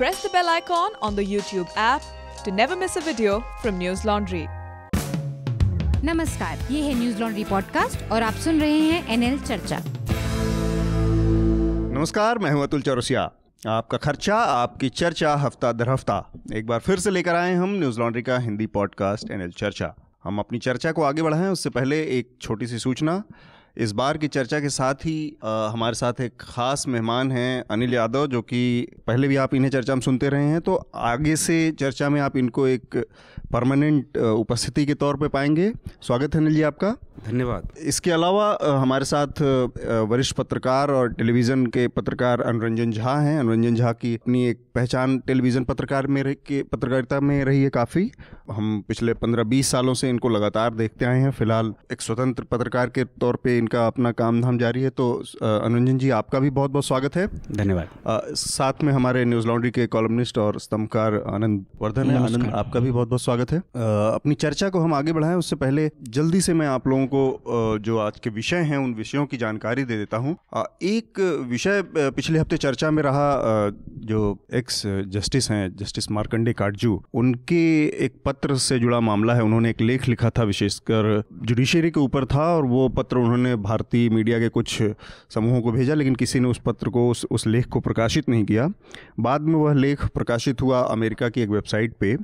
press the bell icon on the YouTube app to never miss a video from News Laundry. नमस्कार ये है news laundry podcast और आप सुन रहे हैं एनएल चर्चा नमस्कार मैं हूं अतुल चौरसिया आपका खर्चा आपकी चर्चा हफ्ता दर हफ्ता एक बार फिर से लेकर आए हम न्यूज लॉन्ड्री का हिंदी पॉडकास्ट एनएल चर्चा हम अपनी चर्चा को आगे बढ़ाएं उससे पहले एक छोटी सी सूचना इस बार की चर्चा के साथ ही आ, हमारे साथ एक ख़ास मेहमान हैं अनिल यादव जो कि पहले भी आप इन्हें चर्चा में सुनते रहे हैं तो आगे से चर्चा में आप इनको एक परमानेंट uh, उपस्थिति के तौर पे पाएंगे स्वागत है अनिल जी आपका धन्यवाद इसके अलावा uh, हमारे साथ uh, वरिष्ठ पत्रकार और टेलीविज़न के पत्रकार अनुरंजन झा हैं अनुरंजन झा की अपनी एक पहचान टेलीविज़न पत्रकार में रह के पत्रकारिता में रही है काफ़ी हम पिछले पंद्रह बीस सालों से इनको लगातार देखते आए हैं फिलहाल एक स्वतंत्र पत्रकार के तौर पर इनका अपना काम धाम जारी है तो अनुरंजन जी आपका भी बहुत बहुत स्वागत है धन्यवाद साथ में हमारे न्यूज़ लॉन्ड्री के कॉलमनिस्ट और स्तंभकार आनंद वर्धन है आनंद आपका भी बहुत बहुत स्वागत स्वागत है आ, अपनी चर्चा को हम आगे बढ़ाएं उससे पहले जल्दी से मैं आप लोगों को जो आज के विषय हैं उन विषयों की जानकारी दे देता हूं आ, एक विषय पिछले हफ्ते चर्चा में रहा जो एक्स जस्टिस हैं जस्टिस मार्कंडे काटजू उनके एक पत्र से जुड़ा मामला है उन्होंने एक लेख लिखा था विशेषकर जुडिशरी के ऊपर था और वो पत्र उन्होंने भारतीय मीडिया के कुछ समूहों को भेजा लेकिन किसी ने उस पत्र को उस, उस लेख को प्रकाशित नहीं किया बाद में वह लेख प्रकाशित हुआ अमेरिका की एक वेबसाइट पे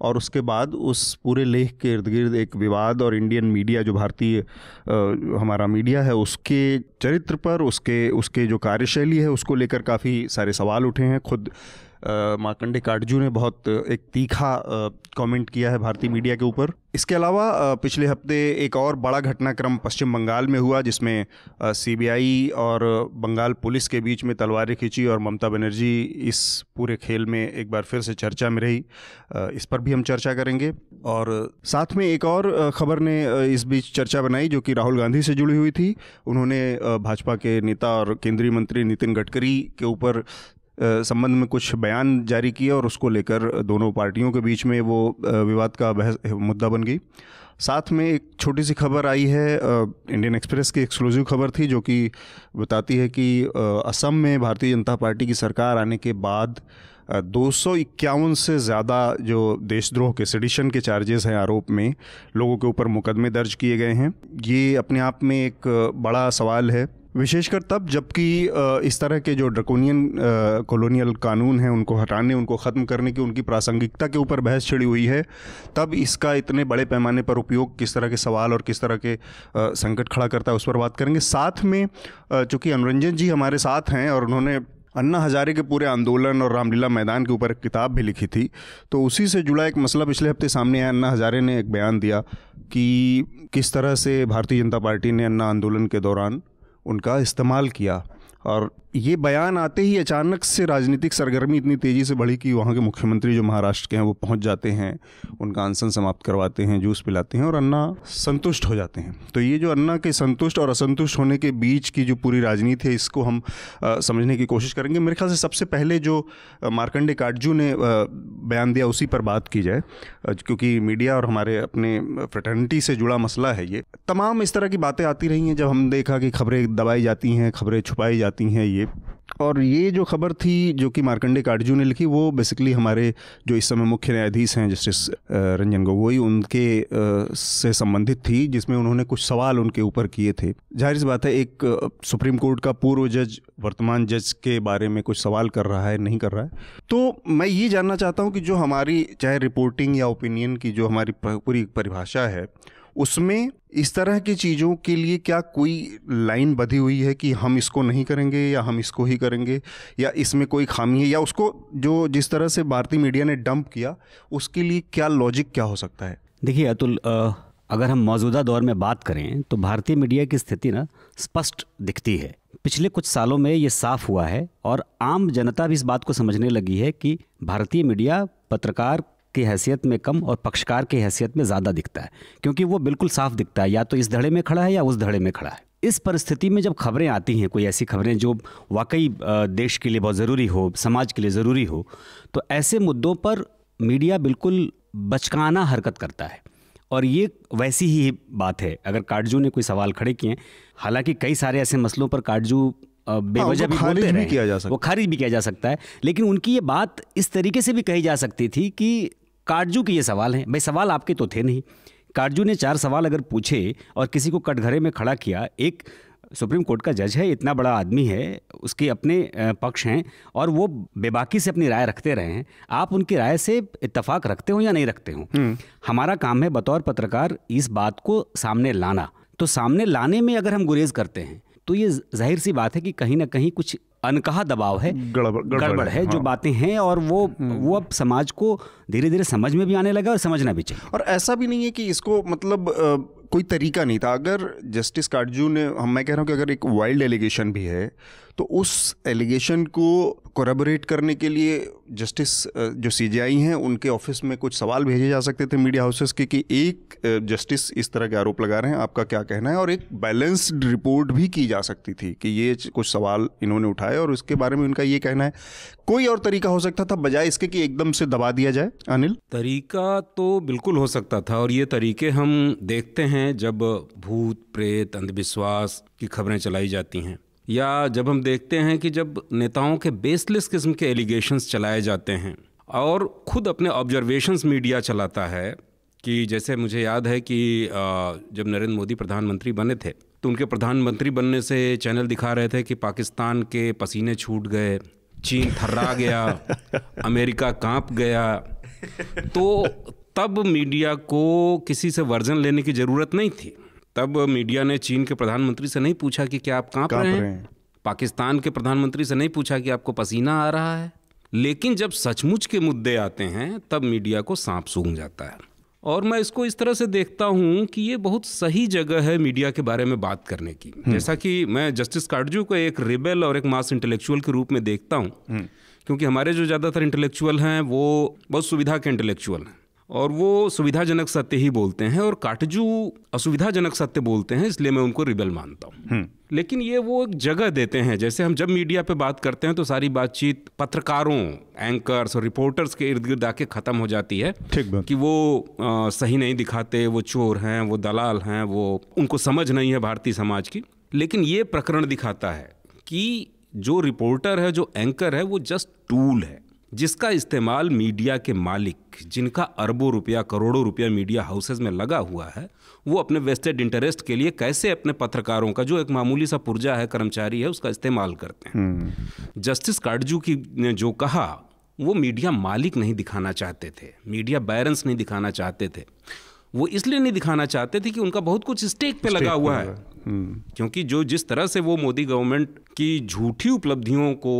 और उसके बाद उस पूरे लेख के इर्द गिर्द एक विवाद और इंडियन मीडिया जो भारतीय हमारा मीडिया है उसके चरित्र पर उसके उसके जो कार्यशैली है उसको लेकर काफ़ी सारे सवाल उठे हैं खुद मार्कंडे काटजू ने बहुत एक तीखा कमेंट किया है भारतीय मीडिया के ऊपर इसके अलावा पिछले हफ्ते एक और बड़ा घटनाक्रम पश्चिम बंगाल में हुआ जिसमें सीबीआई और बंगाल पुलिस के बीच में तलवारें खींची और ममता बनर्जी इस पूरे खेल में एक बार फिर से चर्चा में रही इस पर भी हम चर्चा करेंगे और साथ में एक और खबर ने इस बीच चर्चा बनाई जो कि राहुल गांधी से जुड़ी हुई थी उन्होंने भाजपा के नेता और केंद्रीय मंत्री नितिन गडकरी के ऊपर संबंध में कुछ बयान जारी किए और उसको लेकर दोनों पार्टियों के बीच में वो विवाद का बहस मुद्दा बन गई साथ में एक छोटी सी खबर आई है इंडियन एक्सप्रेस की एक्सक्लूसिव खबर थी जो कि बताती है कि असम में भारतीय जनता पार्टी की सरकार आने के बाद दो से ज़्यादा जो देशद्रोह के सडिशन के चार्जेस हैं आरोप में लोगों के ऊपर मुकदमे दर्ज किए गए हैं ये अपने आप में एक बड़ा सवाल है विशेषकर तब जबकि इस तरह के जो ड्रकोनियन कॉलोनियल कानून हैं उनको हटाने उनको ख़त्म करने की उनकी प्रासंगिकता के ऊपर बहस छिड़ी हुई है तब इसका इतने बड़े पैमाने पर उपयोग किस तरह के सवाल और किस तरह के संकट खड़ा करता है उस पर बात करेंगे साथ में चूँकि अनुरंजन जी हमारे साथ हैं और उन्होंने अन्ना हजारे के पूरे आंदोलन और रामलीला मैदान के ऊपर एक किताब भी लिखी थी तो उसी से जुड़ा एक मसला पिछले हफ्ते सामने आया अन्ना हजारे ने एक बयान दिया कि किस तरह से भारतीय जनता पार्टी ने अन्ना आंदोलन के दौरान उनका इस्तेमाल किया और ये बयान आते ही अचानक से राजनीतिक सरगर्मी इतनी तेज़ी से बढ़ी कि वहाँ के मुख्यमंत्री जो महाराष्ट्र के हैं वो पहुँच जाते हैं उनका आंसन समाप्त करवाते हैं जूस पिलाते हैं और अन्ना संतुष्ट हो जाते हैं तो ये जो अन्ना के संतुष्ट और असंतुष्ट होने के बीच की जो पूरी राजनीति है इसको हम आ, समझने की कोशिश करेंगे मेरे ख्याल से सबसे पहले जो मार्कंडे काटजू ने बयान दिया उसी पर बात की जाए क्योंकि मीडिया और हमारे अपने फ्रटर्निटी से जुड़ा मसला है ये तमाम इस तरह की बातें आती रही हैं जब हम देखा कि खबरें दबाई जाती हैं खबरें छुपाई जाती हैं ये जी और ये जो खबर थी जो कि मार्कंडे काटजू ने लिखी वो बेसिकली हमारे जो इस समय मुख्य न्यायाधीश हैं जस्टिस रंजन गोगोई उनके से संबंधित थी जिसमें उन्होंने कुछ सवाल उनके ऊपर किए थे जाहिर सी बात है एक सुप्रीम कोर्ट का पूर्व जज वर्तमान जज के बारे में कुछ सवाल कर रहा है नहीं कर रहा है तो मैं ये जानना चाहता हूँ कि जो हमारी चाहे रिपोर्टिंग या ओपिनियन की जो हमारी पूरी परिभाषा है उसमें इस तरह की चीज़ों के लिए क्या कोई लाइन बधी हुई है कि हम इसको नहीं करेंगे या हम इसको ही करेंगे या इसमें कोई खामी है या उसको जो जिस तरह से भारतीय मीडिया ने डंप किया उसके लिए क्या लॉजिक क्या हो सकता है देखिए अतुल आ, अगर हम मौजूदा दौर में बात करें तो भारतीय मीडिया की स्थिति ना स्पष्ट दिखती है पिछले कुछ सालों में ये साफ हुआ है और आम जनता भी इस बात को समझने लगी है कि भारतीय मीडिया पत्रकार की हैसियत में कम और पक्षकार की हैसियत में ज़्यादा दिखता है क्योंकि वो बिल्कुल साफ दिखता है या तो इस धड़े में खड़ा है या उस धड़े में खड़ा है इस परिस्थिति में जब खबरें आती हैं कोई ऐसी खबरें जो वाकई देश के लिए बहुत ज़रूरी हो समाज के लिए ज़रूरी हो तो ऐसे मुद्दों पर मीडिया बिल्कुल बचकाना हरकत करता है और ये वैसी ही बात है अगर काटजू ने कोई सवाल खड़े किए हालांकि कई सारे ऐसे मसलों पर काटजू हाँ, बेवजह भी भी, भी किया जा सकता वो खारिज भी किया जा सकता है लेकिन उनकी ये बात इस तरीके से भी कही जा सकती थी कि काटजू के ये सवाल हैं भाई सवाल आपके तो थे नहीं काटजू ने चार सवाल अगर पूछे और किसी को कटघरे में खड़ा किया एक सुप्रीम कोर्ट का जज है इतना बड़ा आदमी है उसके अपने पक्ष हैं और वो बेबाकी से अपनी राय रखते रहे हैं आप उनकी राय से इतफाक रखते हो या नहीं रखते हो हम्म। हमारा काम है बतौर पत्रकार इस बात को सामने लाना तो सामने लाने में अगर हम गुरेज करते हैं तो ये जाहिर सी बात है कि कहीं ना कहीं कुछ अनकहा दबाव है गड़बड़ है हाँ। जो बातें हैं और वो हम्म। वो अब समाज को धीरे धीरे समझ में भी आने लगा और समझना भी चाहिए और ऐसा भी नहीं है कि इसको मतलब कोई तरीका नहीं था अगर जस्टिस कार्जू ने हम मैं कह रहा हूँ कि अगर एक वाइल्ड एलिगेशन भी है तो उस एलिगेशन को कोरेबोरेट करने के लिए जस्टिस जो सी हैं उनके ऑफिस में कुछ सवाल भेजे जा सकते थे मीडिया हाउसेस के कि एक जस्टिस इस तरह के आरोप लगा रहे हैं आपका क्या कहना है और एक बैलेंस्ड रिपोर्ट भी की जा सकती थी कि ये कुछ सवाल इन्होंने उठाए और उसके बारे में उनका ये कहना है कोई और तरीका हो सकता था बजाय इसके कि एकदम से दबा दिया जाए अनिल तरीका तो बिल्कुल हो सकता था और ये तरीके हम देखते हैं जब भूत प्रेत अंधविश्वास की खबरें चलाई जाती हैं या जब हम देखते हैं कि जब नेताओं के बेसलेस किस्म के एलिगेशंस चलाए जाते हैं और खुद अपने ऑब्जर्वेशंस मीडिया चलाता है कि जैसे मुझे याद है कि जब नरेंद्र मोदी प्रधानमंत्री बने थे तो उनके प्रधानमंत्री बनने से चैनल दिखा रहे थे कि पाकिस्तान के पसीने छूट गए चीन थर्रा गया अमेरिका कांप गया तो तब मीडिया को किसी से वर्जन लेने की ज़रूरत नहीं थी तब मीडिया ने चीन के प्रधानमंत्री से नहीं पूछा कि क्या आप कहाँ पर हैं? पाकिस्तान के प्रधानमंत्री से नहीं पूछा कि आपको पसीना आ रहा है लेकिन जब सचमुच के मुद्दे आते हैं तब मीडिया को सांप सूंघ जाता है और मैं इसको इस तरह से देखता हूँ कि ये बहुत सही जगह है मीडिया के बारे में बात करने की हम्म। जैसा कि मैं जस्टिस कार्डजू को एक रिबेल और एक मास इंटेलेक्चुअल के रूप में देखता हूँ हम्म। क्योंकि हमारे जो ज़्यादातर इंटेलेक्चुअल हैं वो बहुत सुविधा के इंटेलेक्चुअल हैं और वो सुविधाजनक सत्य ही बोलते हैं और काटजू असुविधाजनक सत्य बोलते हैं इसलिए मैं उनको रिबेल मानता हूँ हम्म। लेकिन ये वो एक जगह देते हैं जैसे हम जब मीडिया पे बात करते हैं तो सारी बातचीत पत्रकारों एंकर्स और रिपोर्टर्स के इर्द गिर्द आके ख़त्म हो जाती है ठीक कि वो आ, सही नहीं दिखाते वो चोर हैं वो दलाल हैं वो उनको समझ नहीं है भारतीय समाज की लेकिन ये प्रकरण दिखाता है कि जो रिपोर्टर है जो एंकर है वो जस्ट टूल है जिसका इस्तेमाल मीडिया के मालिक जिनका अरबों रुपया करोड़ों रुपया मीडिया हाउसेज में लगा हुआ है वो अपने वेस्टेड इंटरेस्ट के लिए कैसे अपने पत्रकारों का जो एक मामूली सा पुर्जा है कर्मचारी है उसका इस्तेमाल करते हैं हम्म। जस्टिस काटजू की ने जो कहा वो मीडिया मालिक नहीं दिखाना चाहते थे मीडिया बैरेंस नहीं दिखाना चाहते थे वो इसलिए नहीं दिखाना चाहते थे कि उनका बहुत कुछ स्टेक पे लगा हुआ है क्योंकि जो जिस तरह से वो मोदी गवर्नमेंट की झूठी उपलब्धियों को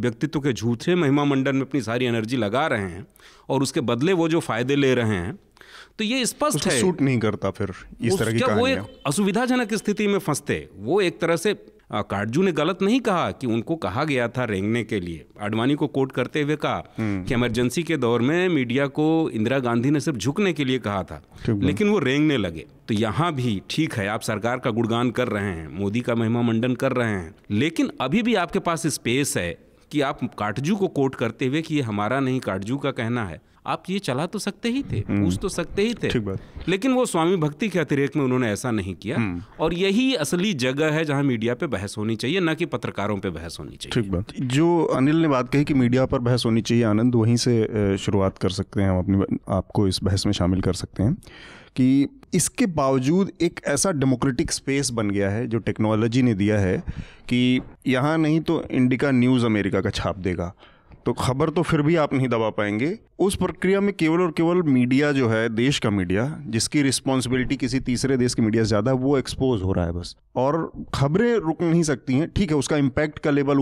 व्यक्तित्व के झूठे महिमा मंडल में अपनी सारी एनर्जी लगा रहे हैं और उसके बदले वो जो फायदे ले रहे हैं तो ये स्पष्ट है सूट नहीं करता फिर इस तरह की वो एक असुविधाजनक स्थिति में फंसते वो एक तरह से काटजू ने गलत नहीं कहा कि उनको कहा गया था रेंगने के लिए आडवाणी को कोट करते हुए कहा हम्म। कि इमरजेंसी के दौर में मीडिया को इंदिरा गांधी ने सिर्फ झुकने के लिए कहा था लेकिन वो रेंगने लगे तो यहाँ भी ठीक है आप सरकार का गुणगान कर रहे हैं मोदी का महिमा मंडन कर रहे हैं लेकिन अभी भी आपके पास स्पेस है कि आप काटजू को कोट करते हुए कि ये हमारा नहीं काटजू का कहना है आप ये चला तो सकते ही थे हम्म। पूछ तो सकते ही थे लेकिन वो स्वामी भक्ति के अतिरेक में उन्होंने ऐसा नहीं किया हम्म। और यही असली जगह है जहाँ मीडिया पे बहस होनी चाहिए न कि पत्रकारों पे बहस होनी चाहिए ठीक बात जो अनिल ने बात कही कि मीडिया पर बहस होनी चाहिए आनंद वहीं से शुरुआत कर सकते हैं हम अपनी आपको इस बहस में शामिल कर सकते हैं कि इसके बावजूद एक ऐसा डेमोक्रेटिक स्पेस बन गया है जो टेक्नोलॉजी ने दिया है कि यहाँ नहीं तो इंडिका न्यूज़ अमेरिका का छाप देगा तो खबर तो फिर भी आप नहीं दबा पाएंगे उस प्रक्रिया में केवल और केवल मीडिया जो है देश का मीडिया जिसकी रिस्पॉन्सिबिलिटी किसी तीसरे देश की मीडिया से ज़्यादा है वो एक्सपोज हो रहा है बस और खबरें रुक नहीं सकती हैं ठीक है उसका इम्पैक्ट का लेवल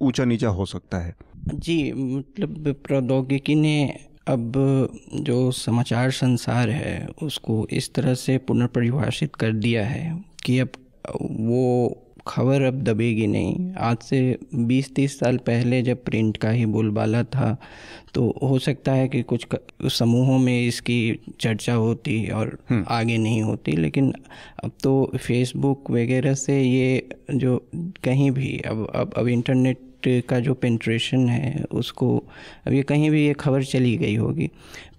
ऊंचा नीचा हो सकता है जी मतलब प्रौद्योगिकी ने अब जो समाचार संसार है उसको इस तरह से पुनर्परिभाषित कर दिया है कि अब वो खबर अब दबेगी नहीं आज से 20-30 साल पहले जब प्रिंट का ही बोलबाला था तो हो सकता है कि कुछ समूहों में इसकी चर्चा होती और हम्म। आगे नहीं होती लेकिन अब तो फेसबुक वगैरह से ये जो कहीं भी अब अब अब इंटरनेट का जो पेंट्रेशन है उसको अब ये कहीं भी ये खबर चली गई होगी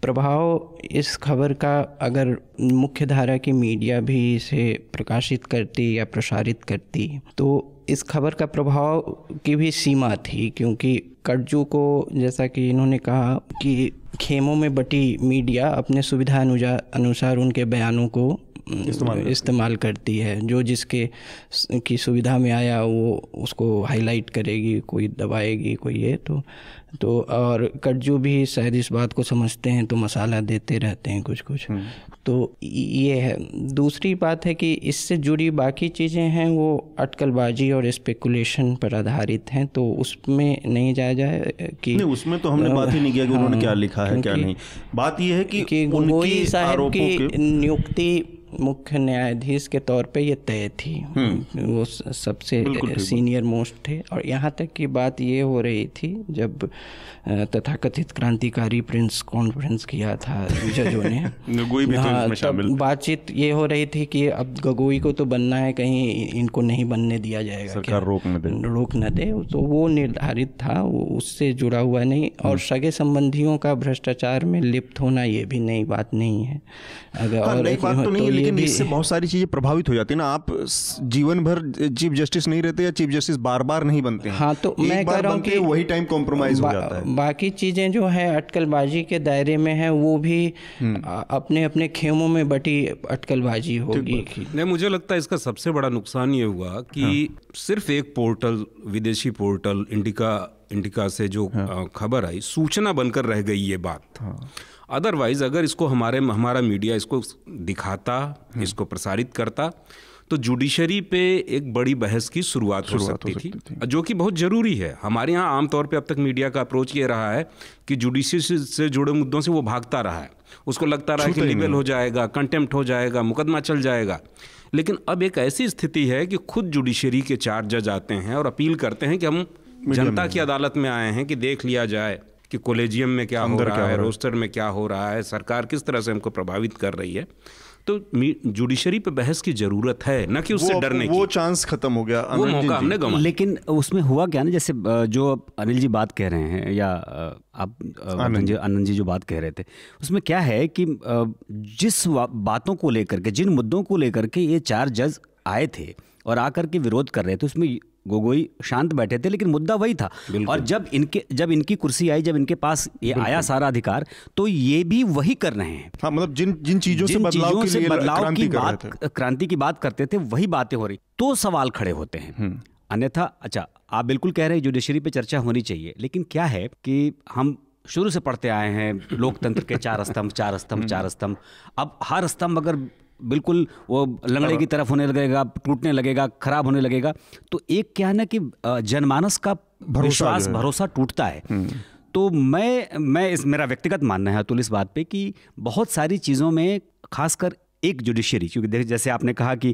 प्रभाव इस खबर का अगर मुख्य धारा की मीडिया भी इसे प्रकाशित करती या प्रसारित करती तो इस खबर का प्रभाव की भी सीमा थी क्योंकि कर्जू को जैसा कि इन्होंने कहा कि खेमों में बटी मीडिया अपने सुविधा अनुसार उनके बयानों को इस्तेमाल करती है जो जिसके की सुविधा में आया वो उसको हाईलाइट करेगी कोई दबाएगी कोई ये तो तो और कटजू भी शायद इस बात को समझते हैं तो मसाला देते रहते हैं कुछ कुछ हम्म। तो ये है दूसरी बात है कि इससे जुड़ी बाकी चीज़ें हैं वो अटकलबाजी और स्पेकुलेशन पर आधारित हैं तो उसमें नहीं जाया जाए कि नहीं उसमें तो हमने बात ही नहीं किया कि उन्होंने हाँ, क्या लिखा है क्या नहीं बात यह है कि, कि उनकी की नियुक्ति मुख्य न्यायाधीश के तौर पे ये तय थी हम्म। वो सबसे सीनियर मोस्ट थे और यहाँ तक की बात ये हो रही थी जब तथाकथित क्रांतिकारी प्रिंस कॉन्फ्रेंस किया था जजों ने तो हाँ, बातचीत ये हो रही थी कि अब गगोई को तो बनना है कहीं इनको नहीं बनने दिया जाएगा सरकार रोक न दे रोक न दे तो वो निर्धारित था उससे जुड़ा हुआ नहीं और हम्म। सगे संबंधियों का भ्रष्टाचार में लिप्त होना ये भी नई बात नहीं है अगर हाँ, और तो, तो लेकिन इससे बहुत सारी चीज़ें प्रभावित हो जाती है ना आप जीवन भर चीफ जस्टिस नहीं रहते या चीफ जस्टिस बार बार नहीं बनते हाँ तो एक मैं कह रहा हूँ वही टाइम कॉम्प्रोमाइज हो जाता है बाकी चीज़ें जो है अटकलबाजी के दायरे में है वो भी हम्म। अपने अपने खेमों में बटी अटकलबाजी होगी नहीं मुझे लगता है इसका सबसे बड़ा नुकसान ये हुआ कि हाँ। सिर्फ एक पोर्टल विदेशी पोर्टल इंडिका इंडिका से जो हाँ। खबर आई सूचना बनकर रह गई ये बात हाँ। अदरवाइज़ अगर इसको हमारे हमारा मीडिया इसको दिखाता हम्म। इसको प्रसारित करता तो जुडिशरी पे एक बड़ी बहस की शुरुआत हो सकती, हो सकती थी, थी जो कि बहुत ज़रूरी है हमारे यहाँ आमतौर पे अब तक मीडिया का अप्रोच ये रहा है कि जुडिशरी से जुड़े मुद्दों से वो भागता रहा है उसको लगता रहा है कि लिबल हो जाएगा कंटेम्प्ट हो जाएगा मुकदमा चल जाएगा लेकिन अब एक ऐसी स्थिति है कि खुद जुडिशरी के चार जज आते हैं और अपील करते हैं कि हम जनता की अदालत में आए हैं कि देख लिया जाए कि कोलेजियम में क्या हो रहा क्या है रोस्टर में क्या हो रहा है सरकार किस तरह से हमको प्रभावित कर रही है तो जुडिशरी पे बहस की जरूरत है ना कि उससे डरने की वो चांस खत्म हो गया वो मौका हमने गमा लेकिन उसमें हुआ क्या ना जैसे जो अनिल जी बात कह रहे हैं या आप आनंद जी आनंद जी जो बात कह रहे थे उसमें क्या है कि जिस बातों को लेकर के जिन मुद्दों को लेकर के ये चार जज आए थे और आकर के विरोध कर रहे थे उसमें गोगोई शांत बैठे थे लेकिन मुद्दा वही था और जब इनके जब इनकी कुर्सी आई जब इनके पास ये आया सारा अधिकार तो ये भी वही कर रहे हैं हाँ, मतलब जिन जिन चीजों से बदलाव, के लिए बदलाव की बात क्रांति की बात करते थे वही बातें हो रही तो सवाल खड़े होते हैं हम्म। अन्यथा अच्छा आप बिल्कुल कह रहे हैं जुडिशरी पे चर्चा होनी चाहिए लेकिन क्या है कि हम शुरू से पढ़ते आए हैं लोकतंत्र के चार स्तंभ चार स्तंभ हम्म। चार स्तंभ अब हर स्तंभ अगर बिल्कुल वो लंगड़े की तरफ होने लगेगा टूटने लगेगा खराब होने लगेगा तो एक क्या है ना कि जनमानस का विश्वास भरोसा टूटता है हम्म। तो मैं मैं इस मेरा व्यक्तिगत मानना है अतुल इस बात पे कि बहुत सारी चीज़ों में खासकर एक जुडिशियरी क्योंकि जैसे आपने कहा कि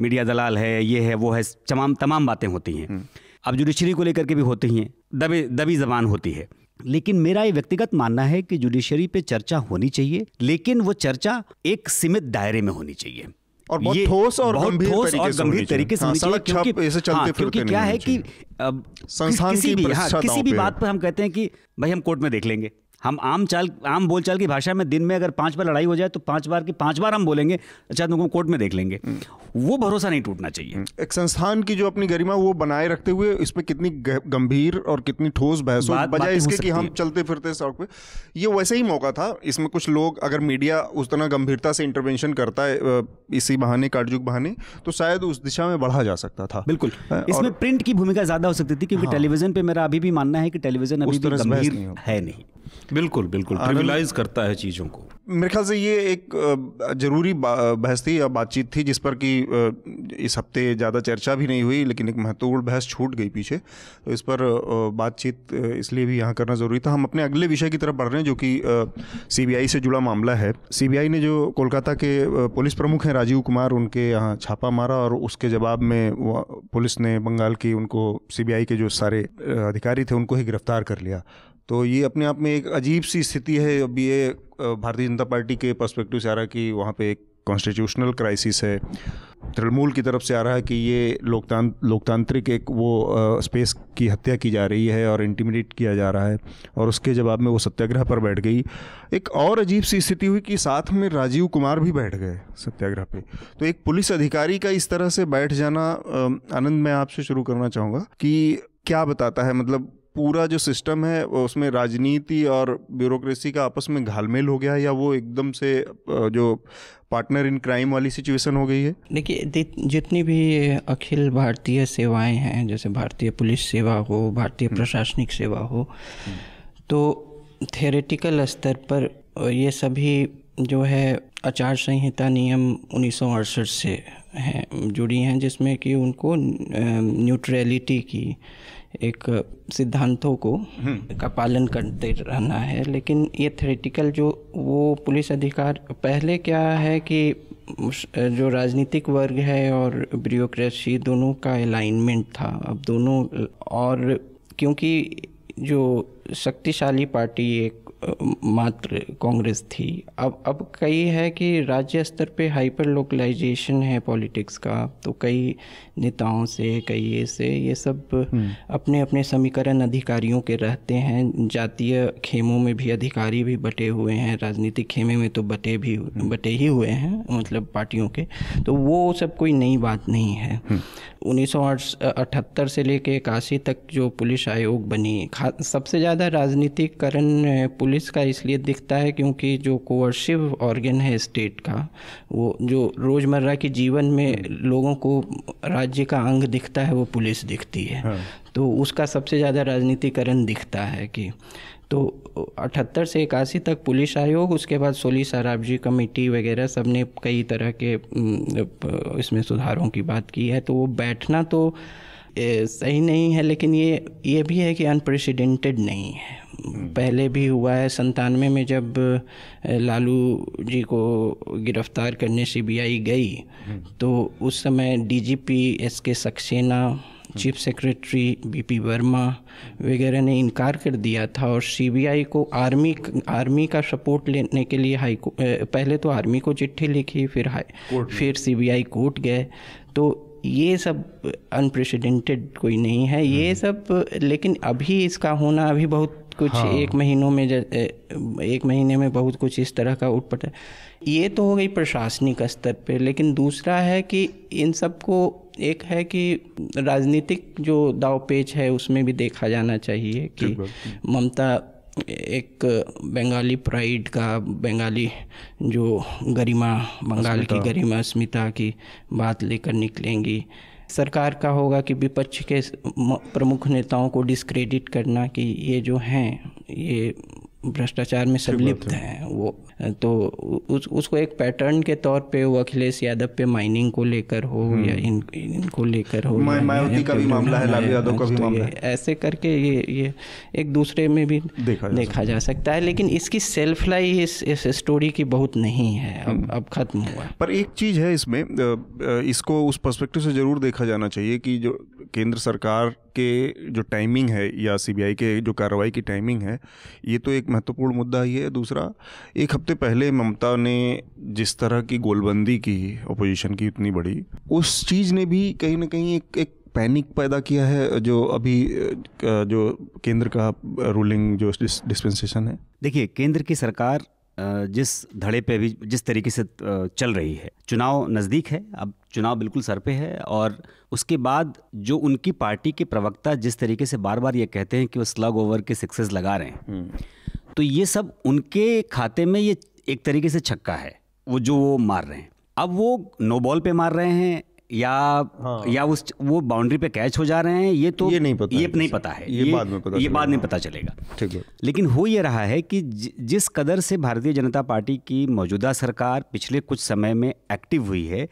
मीडिया दलाल है ये है वो है तमाम तमाम बातें होती हैं हम्म। अब जुडिशरी को लेकर के भी होती हैं दबे दबी जबान होती है लेकिन मेरा ये व्यक्तिगत मानना है कि जुडिशरी पे चर्चा होनी चाहिए लेकिन वो चर्चा एक सीमित दायरे में होनी चाहिए और बहुत ठोस और गंभीर तरीके, तरीके से हाँ, होनी चाहिए क्योंकि ऐसे चलते हाँ, क्योंकि क्या है कि संस्थान किसी भी हाँ, बात पर हम कहते हैं कि भाई हम कोर्ट में देख लेंगे हम आम चाल आम बोलचाल की भाषा में दिन में अगर पांच बार लड़ाई हो जाए तो पांच बार की पांच बार हम बोलेंगे अच्छा तुमको कोर्ट में देख लेंगे हम्म। वो भरोसा नहीं टूटना चाहिए हम्म। एक संस्थान की जो अपनी गरिमा वो बनाए रखते हुए इस पर कितनी गंभीर और कितनी ठोस बहस बजाय इसके कि हम चलते फिरते सड़क पे ये वैसे ही मौका था इसमें कुछ लोग अगर मीडिया उस तरह गंभीरता से इंटरवेंशन करता है इसी बहाने काटजुक बहाने तो शायद उस दिशा में बढ़ा जा सकता था बिल्कुल इसमें प्रिंट की भूमिका ज़्यादा हो सकती थी क्योंकि टेलीविजन हाँ। पर मेरा अभी भी मानना है कि टेलीविजन अभी तरह है नहीं बिल्कुल बिल्कुल ट्रिविलाइज करता है चीज़ों को मेरे ख्याल से ये एक ज़रूरी बहस थी या बातचीत थी जिस पर कि इस हफ्ते ज़्यादा चर्चा भी नहीं हुई लेकिन एक महत्वपूर्ण बहस छूट गई पीछे तो इस पर बातचीत इसलिए भी यहाँ करना ज़रूरी था हम अपने अगले विषय की तरफ बढ़ रहे हैं जो कि सीबीआई से जुड़ा मामला है सीबीआई ने जो कोलकाता के पुलिस प्रमुख हैं राजीव कुमार उनके यहाँ छापा मारा और उसके जवाब में पुलिस ने बंगाल की उनको सीबीआई के जो सारे अधिकारी थे उनको ही गिरफ्तार कर लिया तो ये अपने आप में एक अजीब सी स्थिति है अब ये भारतीय जनता पार्टी के परस्पेक्टिव से आ रहा है कि वहाँ पे एक कॉन्स्टिट्यूशनल क्राइसिस है तृणमूल की तरफ से आ रहा है कि ये लोकतान लोकतांत्रिक एक वो आ, स्पेस की हत्या की जा रही है और इंटीमिडेट किया जा रहा है और उसके जवाब में वो सत्याग्रह पर बैठ गई एक और अजीब सी स्थिति हुई कि साथ में राजीव कुमार भी बैठ गए सत्याग्रह पे तो एक पुलिस अधिकारी का इस तरह से बैठ जाना आनंद मैं आपसे शुरू करना चाहूँगा कि क्या बताता है मतलब पूरा जो सिस्टम है उसमें राजनीति और ब्यूरोक्रेसी का आपस में घालमेल हो गया है या वो एकदम से जो पार्टनर इन क्राइम वाली सिचुएशन हो गई है देखिए जितनी भी अखिल भारतीय सेवाएं हैं जैसे भारतीय पुलिस सेवा हो भारतीय हम्म। प्रशासनिक सेवा हो हम्म। तो थेरेटिकल स्तर पर ये सभी जो है आचार संहिता नियम उन्नीस से हैं जुड़ी हैं जिसमें कि उनको न्यूट्रलिटी की एक सिद्धांतों को हम्म। का पालन करते रहना है लेकिन ये थ्रेटिकल जो वो पुलिस अधिकार पहले क्या है कि जो राजनीतिक वर्ग है और ब्यूरोक्रेसी दोनों का अलाइनमेंट था अब दोनों और क्योंकि जो शक्तिशाली पार्टी एक मात्र कांग्रेस थी अब अब कई है कि राज्य स्तर पे हाइपर लोकलाइजेशन है पॉलिटिक्स का तो कई नेताओं से कई ये से ये सब हम्म। अपने अपने समीकरण अधिकारियों के रहते हैं जातीय खेमों में भी अधिकारी भी बटे हुए हैं राजनीतिक खेमे में तो बटे भी हम्म। बटे ही हुए हैं मतलब पार्टियों के तो वो सब कोई नई बात नहीं है हम्म। उन्नीस से लेकर इक्यासी तक जो पुलिस आयोग बनी सबसे ज़्यादा राजनीतिकरण पुलिस का इसलिए दिखता है क्योंकि जो कोवर्शिव ऑर्गेन है स्टेट का वो जो रोज़मर्रा के जीवन में लोगों को राज्य का अंग दिखता है वो पुलिस दिखती है हाँ। तो उसका सबसे ज़्यादा राजनीतिकरण दिखता है कि तो अठहत्तर से इक्यासी तक पुलिस आयोग उसके बाद सोली शराब जी कमेटी वगैरह सब ने कई तरह के इसमें सुधारों की बात की है तो वो बैठना तो सही नहीं है लेकिन ये ये भी है कि अनप्रेसिडेंटेड नहीं है हम्म। पहले भी हुआ है संतानवे में जब लालू जी को गिरफ्तार करने सीबीआई गई हम्म। तो उस समय डीजीपी एस के सक्सेना हम्म। चीफ सेक्रेटरी बीपी वर्मा वगैरह ने इनकार कर दिया था और सीबीआई को आर्मी आर्मी का सपोर्ट लेने के लिए हाई को पहले तो आर्मी को चिट्ठी लिखी फिर हाई फिर सीबीआई कोर्ट गए तो ये सब अनप्रेसिडेंटेड कोई नहीं है ये हम्म। सब लेकिन अभी इसका होना अभी बहुत कुछ हाँ। एक महीनों में एक महीने में बहुत कुछ इस तरह का उठपट पटा ये तो हो गई प्रशासनिक स्तर पे लेकिन दूसरा है कि इन सबको एक है कि राजनीतिक जो दाव पेच है उसमें भी देखा जाना चाहिए कि ममता एक बंगाली प्राइड का बंगाली जो गरिमा बंगाल की गरिमा अस्मिता की बात लेकर निकलेंगी सरकार का होगा कि विपक्ष के प्रमुख नेताओं को डिस्क्रेडिट करना कि ये जो हैं ये भ्रष्टाचार में सब लिप्त हैं वो तो उस उसको एक पैटर्न के तौर पे वो अखिलेश यादव पे माइनिंग को लेकर हो हम्म। या इन इनको लेकर हो मायावती का भी मामला है हाँ, लालू यादव का भी तो मामला है ऐसे करके ये ये एक दूसरे में भी देखा जा, देखा जा सकता है लेकिन इसकी सेल्फ लाई इस इस स्टोरी की बहुत नहीं है अब हम्म। अब खत्म हुआ पर एक चीज़ है इसमें इसको उस पर्सपेक्टिव से ज़रूर देखा जाना चाहिए कि जो केंद्र सरकार के जो टाइमिंग है या सीबीआई के जो कार्रवाई की टाइमिंग है ये तो एक महत्वपूर्ण मुद्दा ही है दूसरा एक हफ्ते पहले ममता ने जिस तरह की गोलबंदी की अपोजिशन की इतनी बड़ी उस चीज़ ने भी कहीं ना कहीं एक एक पैनिक पैदा किया है जो अभी जो केंद्र का रूलिंग जो डिस्पेंसेशन है देखिए केंद्र की सरकार जिस धड़े पे भी जिस तरीके से चल रही है चुनाव नज़दीक है अब चुनाव बिल्कुल सर पे है और उसके बाद जो उनकी पार्टी के प्रवक्ता जिस तरीके से बार बार ये कहते हैं कि वो स्लग ओवर के सिक्सेस लगा रहे हैं हम्म। तो ये सब उनके खाते में ये एक तरीके से छक्का है वो जो वो मार रहे हैं अब वो नो बॉल पे मार रहे हैं या हाँ। या उस वो बाउंड्री पे कैच हो जा रहे हैं ये तो ये नहीं पता ये है नहीं पता है ये, ये बाद में पता ये बाद में पता चलेगा ठीक है लेकिन हो ये रहा है कि जिस कदर से भारतीय जनता पार्टी की मौजूदा सरकार पिछले कुछ समय में एक्टिव हुई है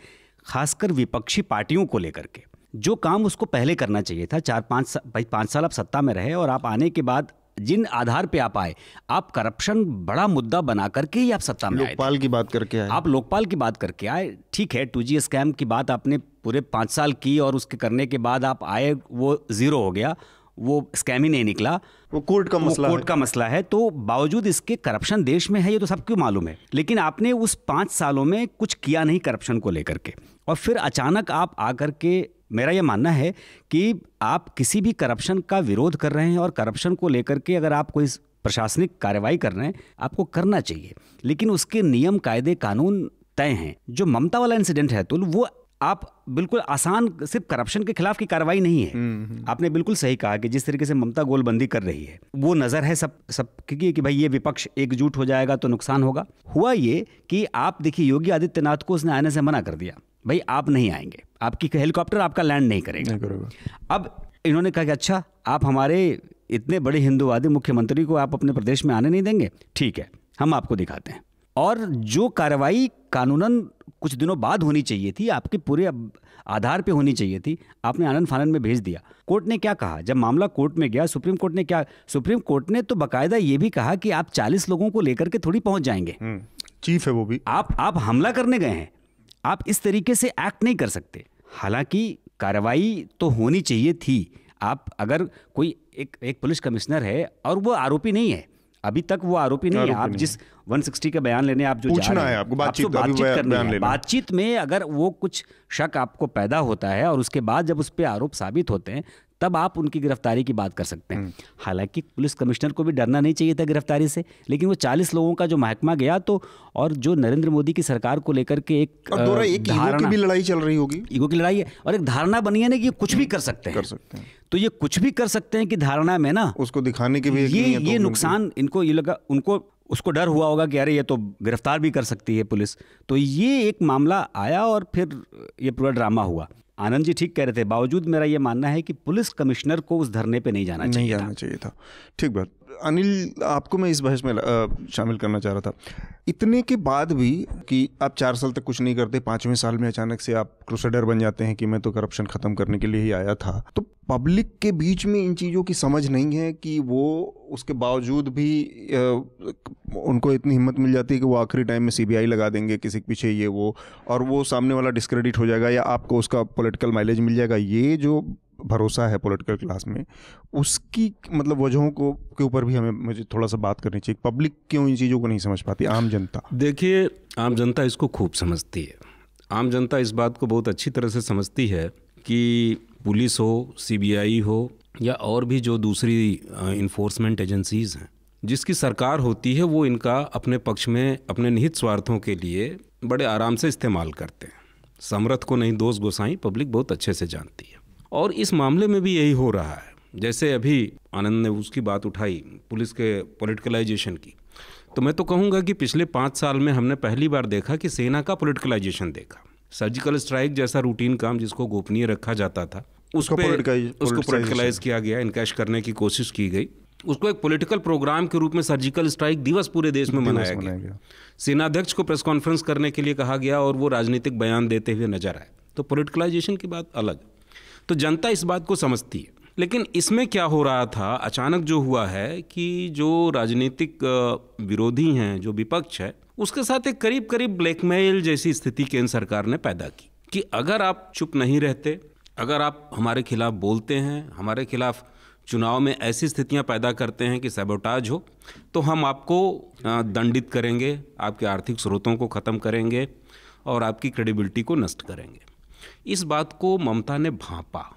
खासकर विपक्षी पार्टियों को लेकर के जो काम उसको पहले करना चाहिए था चार पाँच पाँच साल आप सत्ता में रहे और आप आने के बाद जिन आधार पे आप आए आप करप्शन बड़ा मुद्दा बना करके ही आप सत्ता में लोकपाल की बात करके आए आप लोकपाल की बात करके आए ठीक है टू जी स्कैम की बात आपने पूरे पाँच साल की और उसके करने के बाद आप आए वो ज़ीरो हो गया वो स्कैम ही नहीं निकला वो कोर्ट का मसला कोर्ट का मसला है तो बावजूद इसके करप्शन देश में है ये तो सबको मालूम है लेकिन आपने उस पाँच सालों में कुछ किया नहीं करप्शन को लेकर के और फिर अचानक आप आकर के मेरा ये मानना है कि आप किसी भी करप्शन का विरोध कर रहे हैं और करप्शन को लेकर के अगर आप कोई प्रशासनिक कार्रवाई कर रहे हैं आपको करना चाहिए लेकिन उसके नियम कायदे कानून तय हैं जो ममता वाला इंसिडेंट है तुल वो आप बिल्कुल आसान सिर्फ करप्शन के खिलाफ की कार्रवाई नहीं है हम्म, हम्म। आपने बिल्कुल सही कहा कि जिस तरीके से ममता गोलबंदी कर रही है वो नज़र है सब सब की कि भाई ये विपक्ष एकजुट हो जाएगा तो नुकसान होगा हुआ ये कि आप देखिए योगी आदित्यनाथ को उसने आने से मना कर दिया भाई आप नहीं आएंगे आपकी हेलीकॉप्टर आपका लैंड नहीं करेगा नहीं अब इन्होंने कहा कि अच्छा आप हमारे इतने बड़े हिंदूवादी मुख्यमंत्री को आप अपने प्रदेश में आने नहीं देंगे ठीक है हम आपको दिखाते हैं और जो कार्रवाई कानूनन कुछ दिनों बाद होनी चाहिए थी आपके पूरे आधार पे होनी चाहिए थी आपने आनंद फानंद में भेज दिया कोर्ट ने क्या कहा जब मामला कोर्ट में गया सुप्रीम कोर्ट ने क्या सुप्रीम कोर्ट ने तो बकायदा ये भी कहा कि आप 40 लोगों को लेकर के थोड़ी पहुंच जाएंगे हम्म, चीफ है वो भी आप आप हमला करने गए हैं आप इस तरीके से एक्ट नहीं कर सकते हालांकि कार्रवाई तो होनी चाहिए थी आप अगर कोई एक एक पुलिस कमिश्नर है और वो आरोपी नहीं है अभी तक वो आरोपी नहीं है आप नहीं। जिस 160 का बयान लेने आप जो पूछना है आपको बातचीत तो बातचीत करनी है बातचीत में अगर वो कुछ शक आपको पैदा होता है और उसके बाद जब उस पर आरोप साबित होते हैं तब आप उनकी गिरफ्तारी की बात कर सकते हैं हम्म। हालांकि पुलिस कमिश्नर को भी डरना नहीं चाहिए था गिरफ्तारी से लेकिन वो चालीस लोगों का जो महकमा गया तो और जो नरेंद्र मोदी की सरकार को लेकर के एक और एक धारणा, की भी लड़ाई चल रही होगी ईगो की लड़ाई है और एक धारणा बनी है ना कि ये कुछ भी कर सकते हैं कर सकते हैं तो ये कुछ भी कर सकते हैं कि धारणा में ना उसको दिखाने के भी ये तो ये नुकसान इनको ये लगा उनको उसको डर हुआ होगा कि अरे ये तो गिरफ्तार भी कर सकती है पुलिस तो ये एक मामला आया और फिर ये पूरा ड्रामा हुआ आनंद जी ठीक कह रहे थे बावजूद मेरा ये मानना है कि पुलिस कमिश्नर को उस धरने पे नहीं जाना चाहिए नहीं जाना चाहिए था ठीक बात अनिल आपको मैं इस बहस में शामिल करना चाह रहा था इतने के बाद भी कि आप चार साल तक कुछ नहीं करते पाँचवें साल में अचानक से आप क्रुसेडर बन जाते हैं कि मैं तो करप्शन ख़त्म करने के लिए ही आया था तो पब्लिक के बीच में इन चीज़ों की समझ नहीं है कि वो उसके बावजूद भी उनको इतनी हिम्मत मिल जाती है कि वो आखिरी टाइम में सीबीआई लगा देंगे किसी के पीछे ये वो और वो सामने वाला डिस्क्रेडिट हो जाएगा या आपको उसका पॉलिटिकल माइलेज मिल जाएगा ये जो भरोसा है पॉलिटिकल क्लास में उसकी मतलब वजहों को के ऊपर भी हमें मुझे थोड़ा सा बात करनी चाहिए पब्लिक क्यों इन चीज़ों को नहीं समझ पाती आम जनता देखिए आम जनता इसको खूब समझती है आम जनता इस बात को बहुत अच्छी तरह से समझती है कि पुलिस हो सीबीआई हो या और भी जो दूसरी इन्फोर्समेंट एजेंसीज़ हैं जिसकी सरकार होती है वो इनका अपने पक्ष में अपने निहित स्वार्थों के लिए बड़े आराम से इस्तेमाल करते हैं समरथ को नहीं दोस्त गोसाई पब्लिक बहुत अच्छे से जानती है और इस मामले में भी यही हो रहा है जैसे अभी आनंद ने उसकी बात उठाई पुलिस के पोलिटिकलाइजेशन की तो मैं तो कहूँगा कि पिछले पाँच साल में हमने पहली बार देखा कि सेना का पोलिटिकलाइजेशन देखा सर्जिकल स्ट्राइक जैसा रूटीन काम जिसको गोपनीय रखा जाता था उसको उसको पोलिटिकलाइज किया गया इनकैश करने की कोशिश की गई उसको एक पॉलिटिकल प्रोग्राम के रूप में सर्जिकल स्ट्राइक दिवस पूरे देश में मनाया गया, गया। सेनाध्यक्ष को प्रेस कॉन्फ्रेंस करने के लिए कहा गया और वो राजनीतिक बयान देते हुए नजर आए तो पोलिटिकलाइजेशन की बात अलग तो जनता इस बात को समझती है लेकिन इसमें क्या हो रहा था अचानक जो हुआ है कि जो राजनीतिक विरोधी हैं जो विपक्ष है उसके साथ एक करीब करीब ब्लैकमेल जैसी स्थिति केंद्र सरकार ने पैदा की कि अगर आप चुप नहीं रहते अगर आप हमारे खिलाफ बोलते हैं हमारे खिलाफ चुनाव में ऐसी स्थितियां पैदा करते हैं कि सेबोटाज हो तो हम आपको दंडित करेंगे आपके आर्थिक स्रोतों को ख़त्म करेंगे और आपकी क्रेडिबिलिटी को नष्ट करेंगे इस बात को ममता ने भापा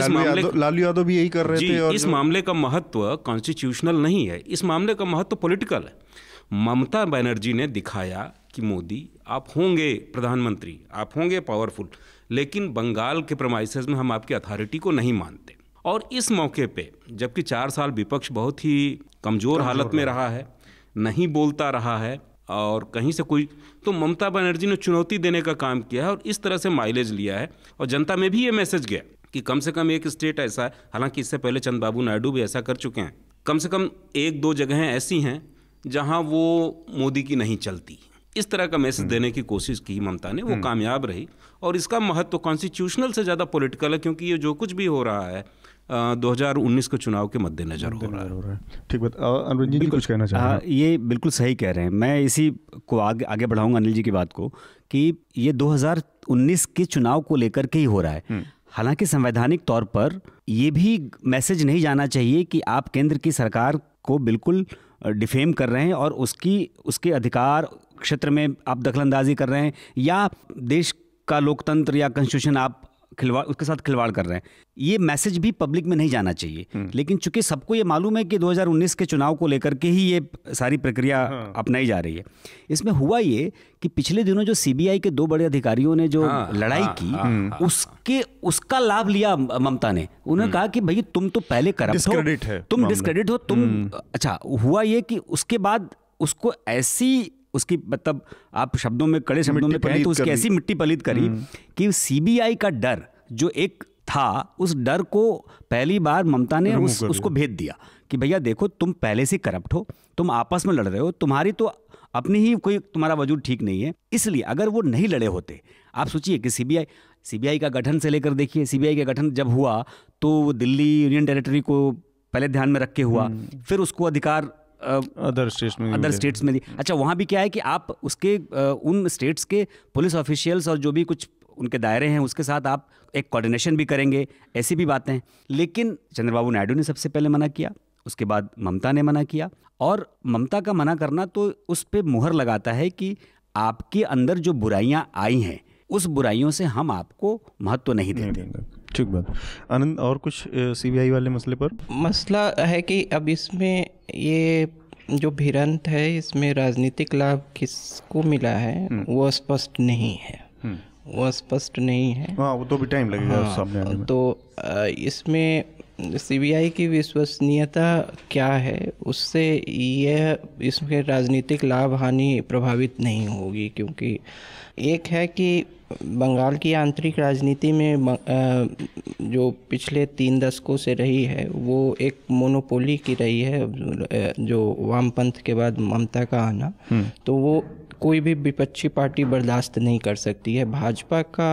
इस मामले लालू यादव भी यही कर रहे थे और इस मामले का महत्व कॉन्स्टिट्यूशनल नहीं है इस मामले का महत्व पॉलिटिकल है ममता बनर्जी ने दिखाया कि मोदी आप होंगे प्रधानमंत्री आप होंगे पावरफुल लेकिन बंगाल के प्रमाइस में हम आपकी अथॉरिटी को नहीं मानते और इस मौके पे जबकि चार साल विपक्ष बहुत ही कमज़ोर हालत में रहा है नहीं बोलता रहा है और कहीं से कोई तो ममता बनर्जी ने चुनौती देने का काम किया है और इस तरह से माइलेज लिया है और जनता में भी ये मैसेज गया कि कम से कम एक स्टेट ऐसा है हालांकि इससे पहले चंद्रबाबू नायडू भी ऐसा कर चुके हैं कम से कम एक दो जगहें ऐसी हैं जहां वो मोदी की नहीं चलती इस तरह का मैसेज हम्म। देने की कोशिश की ममता ने वो हम्म। कामयाब रही और इसका महत्व तो कॉन्स्टिट्यूशनल से ज़्यादा पॉलिटिकल है क्योंकि ये जो कुछ भी हो रहा है 2019 के चुनाव के मद्देनज़र हो रहा है ठीक बात जी, जी कुछ कहना चाह रहे हैं हाँ, ये बिल्कुल सही कह रहे हैं मैं इसी को आगे आगे बढ़ाऊंगा अनिल जी की बात को कि ये 2019 के चुनाव को लेकर के ही हो रहा है हम्म। हालांकि संवैधानिक तौर पर ये भी मैसेज नहीं जाना चाहिए कि आप केंद्र की सरकार को बिल्कुल डिफेम कर रहे हैं और उसकी उसके अधिकार क्षेत्र में आप दखलंदाजी कर रहे हैं या देश का लोकतंत्र या कॉन्स्टिट्यूशन आप खिलवाड़ उसके साथ खिलवाड़ कर रहे हैं ये मैसेज भी पब्लिक में नहीं जाना चाहिए हम्म। लेकिन चूंकि सबको ये मालूम है कि 2019 के चुनाव को लेकर के ही ये सारी प्रक्रिया हाँ। अपनाई जा रही है इसमें हुआ ये कि पिछले दिनों जो सीबीआई के दो बड़े अधिकारियों ने जो हाँ, लड़ाई हाँ, की हाँ, हाँ, हाँ। उसके उसका लाभ लिया ममता ने उन्होंने हम्म। कहा कि भाई तुम तो पहले करप्ट हो तुम डिस्क्रेडिट हो तुम हम्म। अच्छा हुआ ये कि उसके बाद उसको ऐसी उसकी मतलब आप शब्दों में कड़े शब्दों में कहें तो उसकी ऐसी मिट्टी पलित करी हम्म। कि सीबीआई का डर जो एक था उस डर को पहली बार ममता ने उस, उसको भेज दिया कि भैया देखो तुम पहले से करप्ट हो तुम आपस में लड़ रहे हो तुम्हारी तो अपनी ही कोई तुम्हारा वजूद ठीक नहीं है इसलिए अगर वो नहीं लड़े होते आप सोचिए कि सीबीआई सीबीआई का गठन से लेकर देखिए सीबीआई का गठन जब हुआ तो दिल्ली यूनियन टेरिटरी को पहले ध्यान में रख के हुआ हम्म। फिर उसको अधिकार अदर स्टेट्स में अदर स्टेट्स में दी अच्छा वहाँ भी क्या है कि आप उसके उन स्टेट्स के पुलिस ऑफिशियल्स और जो भी कुछ उनके दायरे हैं उसके साथ आप एक कोऑर्डिनेशन भी करेंगे ऐसी भी बातें हैं लेकिन चंद्रबाबू नायडू ने सबसे पहले मना किया उसके बाद ममता ने मना किया और ममता का मना करना तो उस पर मुहर लगाता है कि आपके अंदर जो बुराइयाँ आई हैं उस बुराइयों से हम आपको महत्व नहीं देते ठीक बात आनंद और कुछ सीबीआई वाले मसले पर मसला है कि अब इसमें ये जो भिरंत है इसमें राजनीतिक लाभ किसको मिला है हम्म। वो स्पष्ट नहीं है हम्म। वो स्पष्ट नहीं है आ, हाँ, वो तो भी टाइम लगेगा हाँ, सामने आने में। तो इसमें सीबीआई की विश्वसनीयता क्या है उससे यह इसमें राजनीतिक लाभ हानि प्रभावित नहीं होगी क्योंकि एक है कि बंगाल की आंतरिक राजनीति में जो पिछले तीन दशकों से रही है वो एक मोनोपोली की रही है जो वामपंथ के बाद ममता का आना हम्म। तो वो कोई भी विपक्षी पार्टी बर्दाश्त नहीं कर सकती है भाजपा का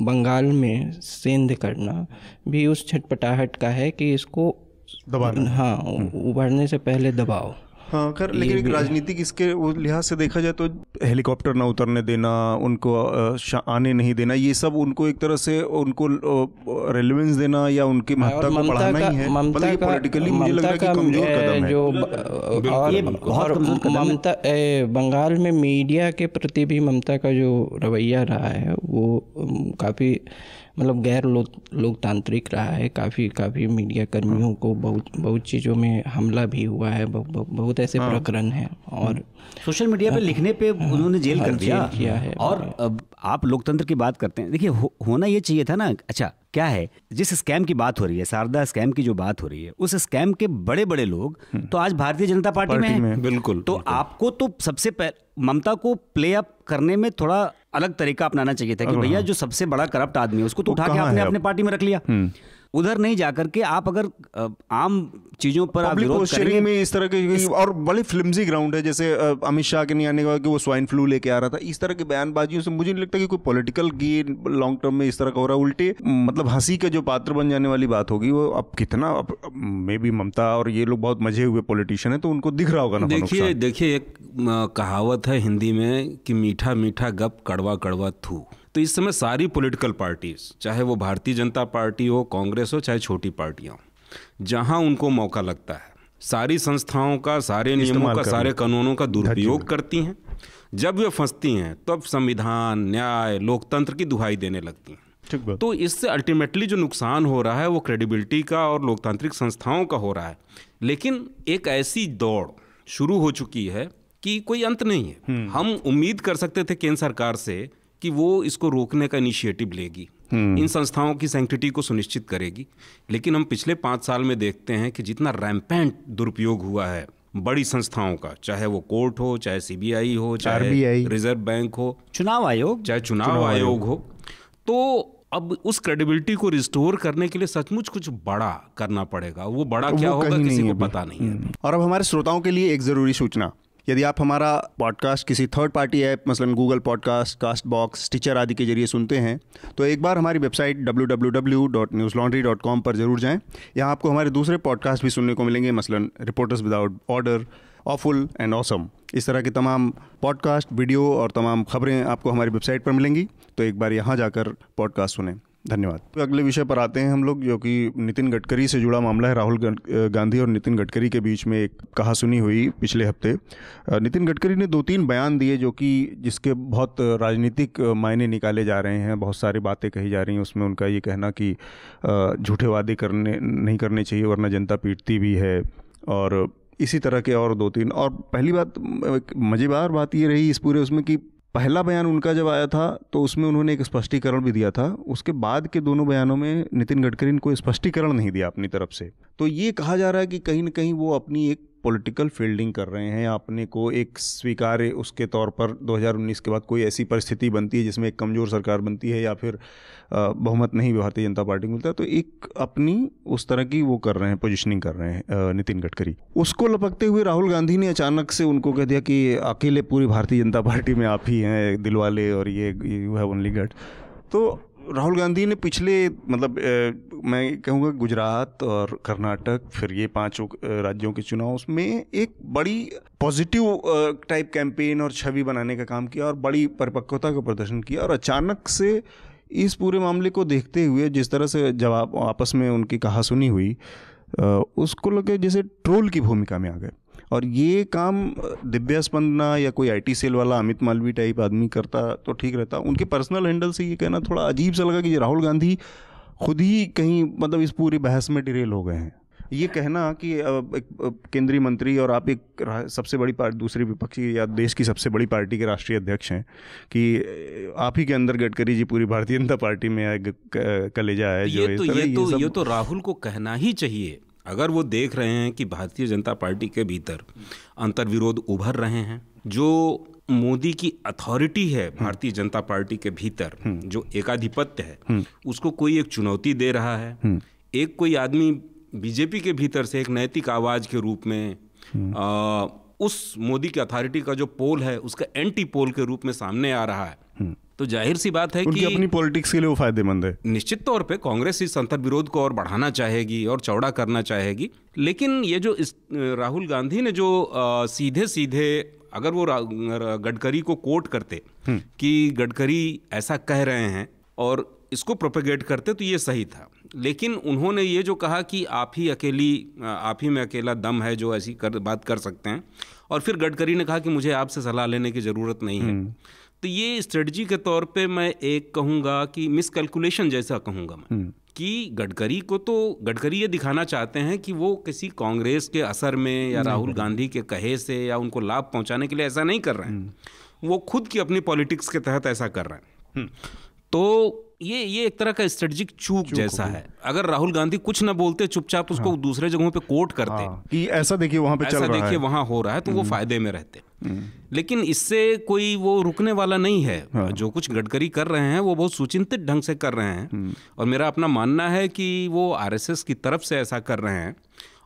बंगाल में सेंध करना भी उस छटपटाहट का है कि इसको दबा हाँ हम्म। उभरने से पहले दबाओ हाँ कर लेकिन एक राजनीतिक इसके लिहाज से देखा जाए तो हेलीकॉप्टर ना उतरने देना उनको आने नहीं देना ये सब उनको एक तरह से उनको रेलिवेंस देना या उनकी हाँ, महत्ता को बढ़ाना ही है ममता का पॉलिटिकली मुझे लग रहा है कि कमजोर कदम है जो और ममता बंगाल में मीडिया के प्रति भी ममता का जो रवैया रहा है वो काफ़ी मतलब गैर लो, लोकतांत्रिक रहा है काफ़ी काफ़ी मीडिया कर्मियों को बहुत बहुत चीज़ों में हमला भी हुआ है बहुत, बहुत ऐसे हाँ। प्रकरण हैं और सोशल मीडिया पे लिखने पे हाँ। उन्होंने जेल हाँ, कर दिया किया है और अब आप लोकतंत्र की बात करते हैं देखिए हो, होना ये चाहिए था ना अच्छा क्या है जिस स्कैम की बात हो रही है शारदा स्कैम की जो बात हो रही है उस स्कैम के बड़े बड़े लोग हम्म। तो आज भारतीय जनता पार्टी, पार्टी में, में बिल्कुल तो बिल्कुल। आपको तो सबसे ममता को प्ले अप करने में थोड़ा अलग तरीका अपनाना चाहिए था कि भैया हाँ। जो सबसे बड़ा करप्ट आदमी है उसको तो उठा के आपने अपने पार्टी में रख लिया हम्म। उधर नहीं जाकर के आप अगर आम चीज़ों पर आप विरोध करेंगे में इस तरह के इस... और बड़ी फिल्मजी ग्राउंड है जैसे अमित शाह के नहीं आने का कि वो स्वाइन फ्लू लेके आ रहा था इस तरह के बयानबाजियों से मुझे नहीं लगता कि कोई पॉलिटिकल गेन लॉन्ग टर्म में इस तरह का हो रहा है उल्टे मतलब हंसी का जो पात्र बन जाने वाली बात होगी वो अब कितना मे बी ममता और ये लोग बहुत मजे हुए पॉलिटिशियन है तो उनको दिख रहा होगा ना देखिए देखिए एक कहावत है हिंदी में कि मीठा मीठा गप कड़वा कड़वा थू तो इस समय सारी पॉलिटिकल पार्टीज चाहे वो भारतीय जनता पार्टी हो कांग्रेस हो चाहे छोटी पार्टियाँ हो जहाँ उनको मौका लगता है सारी संस्थाओं का सारे नियमों का सारे कानूनों का दुरुपयोग करती हैं जब वे फंसती हैं तब संविधान न्याय लोकतंत्र की दुहाई देने लगती हैं तो इससे अल्टीमेटली जो नुकसान हो रहा है वो क्रेडिबिलिटी का और लोकतांत्रिक संस्थाओं का हो रहा है लेकिन एक ऐसी दौड़ शुरू हो चुकी है कि कोई अंत नहीं है हम्म। हम उम्मीद कर सकते थे केंद्र सरकार से कि वो इसको रोकने का इनिशिएटिव लेगी हम्म। इन संस्थाओं की सेंक्टिटी को सुनिश्चित करेगी लेकिन हम पिछले पाँच साल में देखते हैं कि जितना रैम्पेंट दुरुपयोग हुआ है बड़ी संस्थाओं का चाहे वो कोर्ट हो चाहे सीबीआई हो चाहे रिजर्व बैंक हो चुनाव आयोग चाहे चुनाव, चुनाव आयोग हो तो अब उस क्रेडिबिलिटी को रिस्टोर करने के लिए सचमुच कुछ बड़ा करना पड़ेगा वो बड़ा क्या होगा किसी को पता नहीं है हम्म। और अब हमारे श्रोताओं के लिए एक जरूरी सूचना यदि आप हमारा पॉडकास्ट किसी थर्ड पार्टी ऐप मसलन Google podcast Castbox Stitcher आदि के जरिए सुनते हैं तो एक बार हमारी वेबसाइट डब्ल्यू पर ज़रूर जाएं यहाँ आपको हमारे दूसरे पॉडकास्ट भी सुनने को मिलेंगे मसलन reporters without borders awful and awesome इस तरह के तमाम पॉडकास्ट वीडियो और तमाम खबरें आपको हमारी वेबसाइट पर मिलेंगी तो एक बार यहाँ जाकर पॉडकास्ट सुनें धन्यवाद तो अगले विषय पर आते हैं हम लोग जो कि नितिन गडकरी से जुड़ा मामला है राहुल गांधी और नितिन गडकरी के बीच में एक कहा सुनी हुई पिछले हफ्ते नितिन गडकरी ने दो तीन बयान दिए जो कि जिसके बहुत राजनीतिक मायने निकाले जा रहे हैं बहुत सारी बातें कही जा रही हैं उसमें उनका ये कहना कि झूठे वादे करने नहीं करने चाहिए वरना जनता पीटती भी है और इसी तरह के और दो तीन और पहली बात मज़ेदार बात ये रही इस पूरे उसमें कि पहला बयान उनका जब आया था तो उसमें उन्होंने एक स्पष्टीकरण भी दिया था उसके बाद के दोनों बयानों में नितिन गडकरी ने कोई स्पष्टीकरण नहीं दिया अपनी तरफ से तो ये कहा जा रहा है कि कहीं ना कहीं वो अपनी एक पॉलिटिकल फील्डिंग कर रहे हैं अपने को एक स्वीकार्य उसके तौर पर 2019 के बाद कोई ऐसी परिस्थिति बनती है जिसमें एक कमज़ोर सरकार बनती है या फिर बहुमत नहीं भारतीय जनता पार्टी को मिलता तो एक अपनी उस तरह की वो कर रहे हैं पोजिशनिंग कर रहे हैं नितिन गडकरी उसको लपकते हुए राहुल गांधी ने अचानक से उनको कह दिया कि अकेले पूरी भारतीय जनता पार्टी में आप ही हैं दिलवाले और ये यू हैव ओनली गट तो राहुल गांधी ने पिछले मतलब मैं कहूँगा गुजरात और कर्नाटक फिर ये पांचों राज्यों के चुनाव उसमें एक बड़ी पॉजिटिव टाइप कैंपेन और छवि बनाने का काम किया और बड़ी परिपक्वता का प्रदर्शन किया और अचानक से इस पूरे मामले को देखते हुए जिस तरह से जवाब आपस में उनकी कहासुनी हुई उसको लगे जैसे ट्रोल की भूमिका में आ गए और ये काम दिव्या स्पंदना या कोई आईटी सेल वाला अमित मालवी टाइप आदमी करता तो ठीक रहता उनके पर्सनल हैंडल से ये कहना थोड़ा अजीब सा लगा कि राहुल गांधी खुद ही कहीं मतलब इस पूरी बहस में डिरेल हो गए हैं ये कहना कि एक केंद्रीय मंत्री और आप एक सबसे बड़ी पार्टी दूसरी विपक्षी या देश की सबसे बड़ी पार्टी के राष्ट्रीय अध्यक्ष हैं कि आप ही के अंदर गडकरी जी पूरी भारतीय जनता पार्टी में कलेजा है जो ये तो, ये, ये, तो, ये तो राहुल को कहना ही चाहिए अगर वो देख रहे हैं कि भारतीय जनता पार्टी के भीतर अंतर्विरोध उभर रहे हैं जो मोदी की अथॉरिटी है भारतीय जनता पार्टी के भीतर जो एकाधिपत्य है उसको कोई एक चुनौती दे रहा है एक कोई आदमी बीजेपी के भीतर से एक नैतिक आवाज के रूप में आ, उस मोदी की अथॉरिटी का जो पोल है उसका एंटी पोल के रूप में सामने आ रहा है तो जाहिर सी बात है कि अपनी पॉलिटिक्स के लिए वो फायदेमंद है निश्चित तौर पे कांग्रेस इस अंतर विरोध को और बढ़ाना चाहेगी और चौड़ा करना चाहेगी लेकिन ये जो इस राहुल गांधी ने जो आ, सीधे सीधे अगर वो गडकरी को कोट करते हम्म। कि गडकरी ऐसा कह रहे हैं और इसको प्रोपेगेट करते तो ये सही था लेकिन उन्होंने ये जो कहा कि आप ही अकेली आप ही में अकेला दम है जो ऐसी कर, बात कर सकते हैं और फिर गडकरी ने कहा कि मुझे आपसे सलाह लेने की ज़रूरत नहीं है हम्म। तो ये स्ट्रेटजी के तौर पे मैं एक कहूँगा कि मिसकैलकुलेशन जैसा कहूँगा मैं हम्म। कि गडकरी को तो गडकरी ये दिखाना चाहते हैं कि वो किसी कांग्रेस के असर में या राहुल गांधी के कहे से या उनको लाभ पहुंचाने के लिए ऐसा नहीं कर रहे हैं हम्म। वो खुद की अपनी पॉलिटिक्स के तहत ऐसा कर रहे हैं हम्म। तो ये ये एक तरह का स्ट्रेटजिक चूक, चूक जैसा है अगर राहुल गांधी कुछ ना बोलते चुपचाप उसको हाँ। दूसरे जगहों पे कोट करते हाँ। कि ऐसा देखिए वहां पे ऐसा देखिए वहां हो रहा है तो वो फायदे में रहते लेकिन इससे कोई वो रुकने वाला नहीं है हाँ। जो कुछ गडकरी कर रहे हैं वो बहुत सुचिंतित ढंग से कर रहे हैं हम्म। और मेरा अपना मानना है कि वो आरएसएस की तरफ से ऐसा कर रहे हैं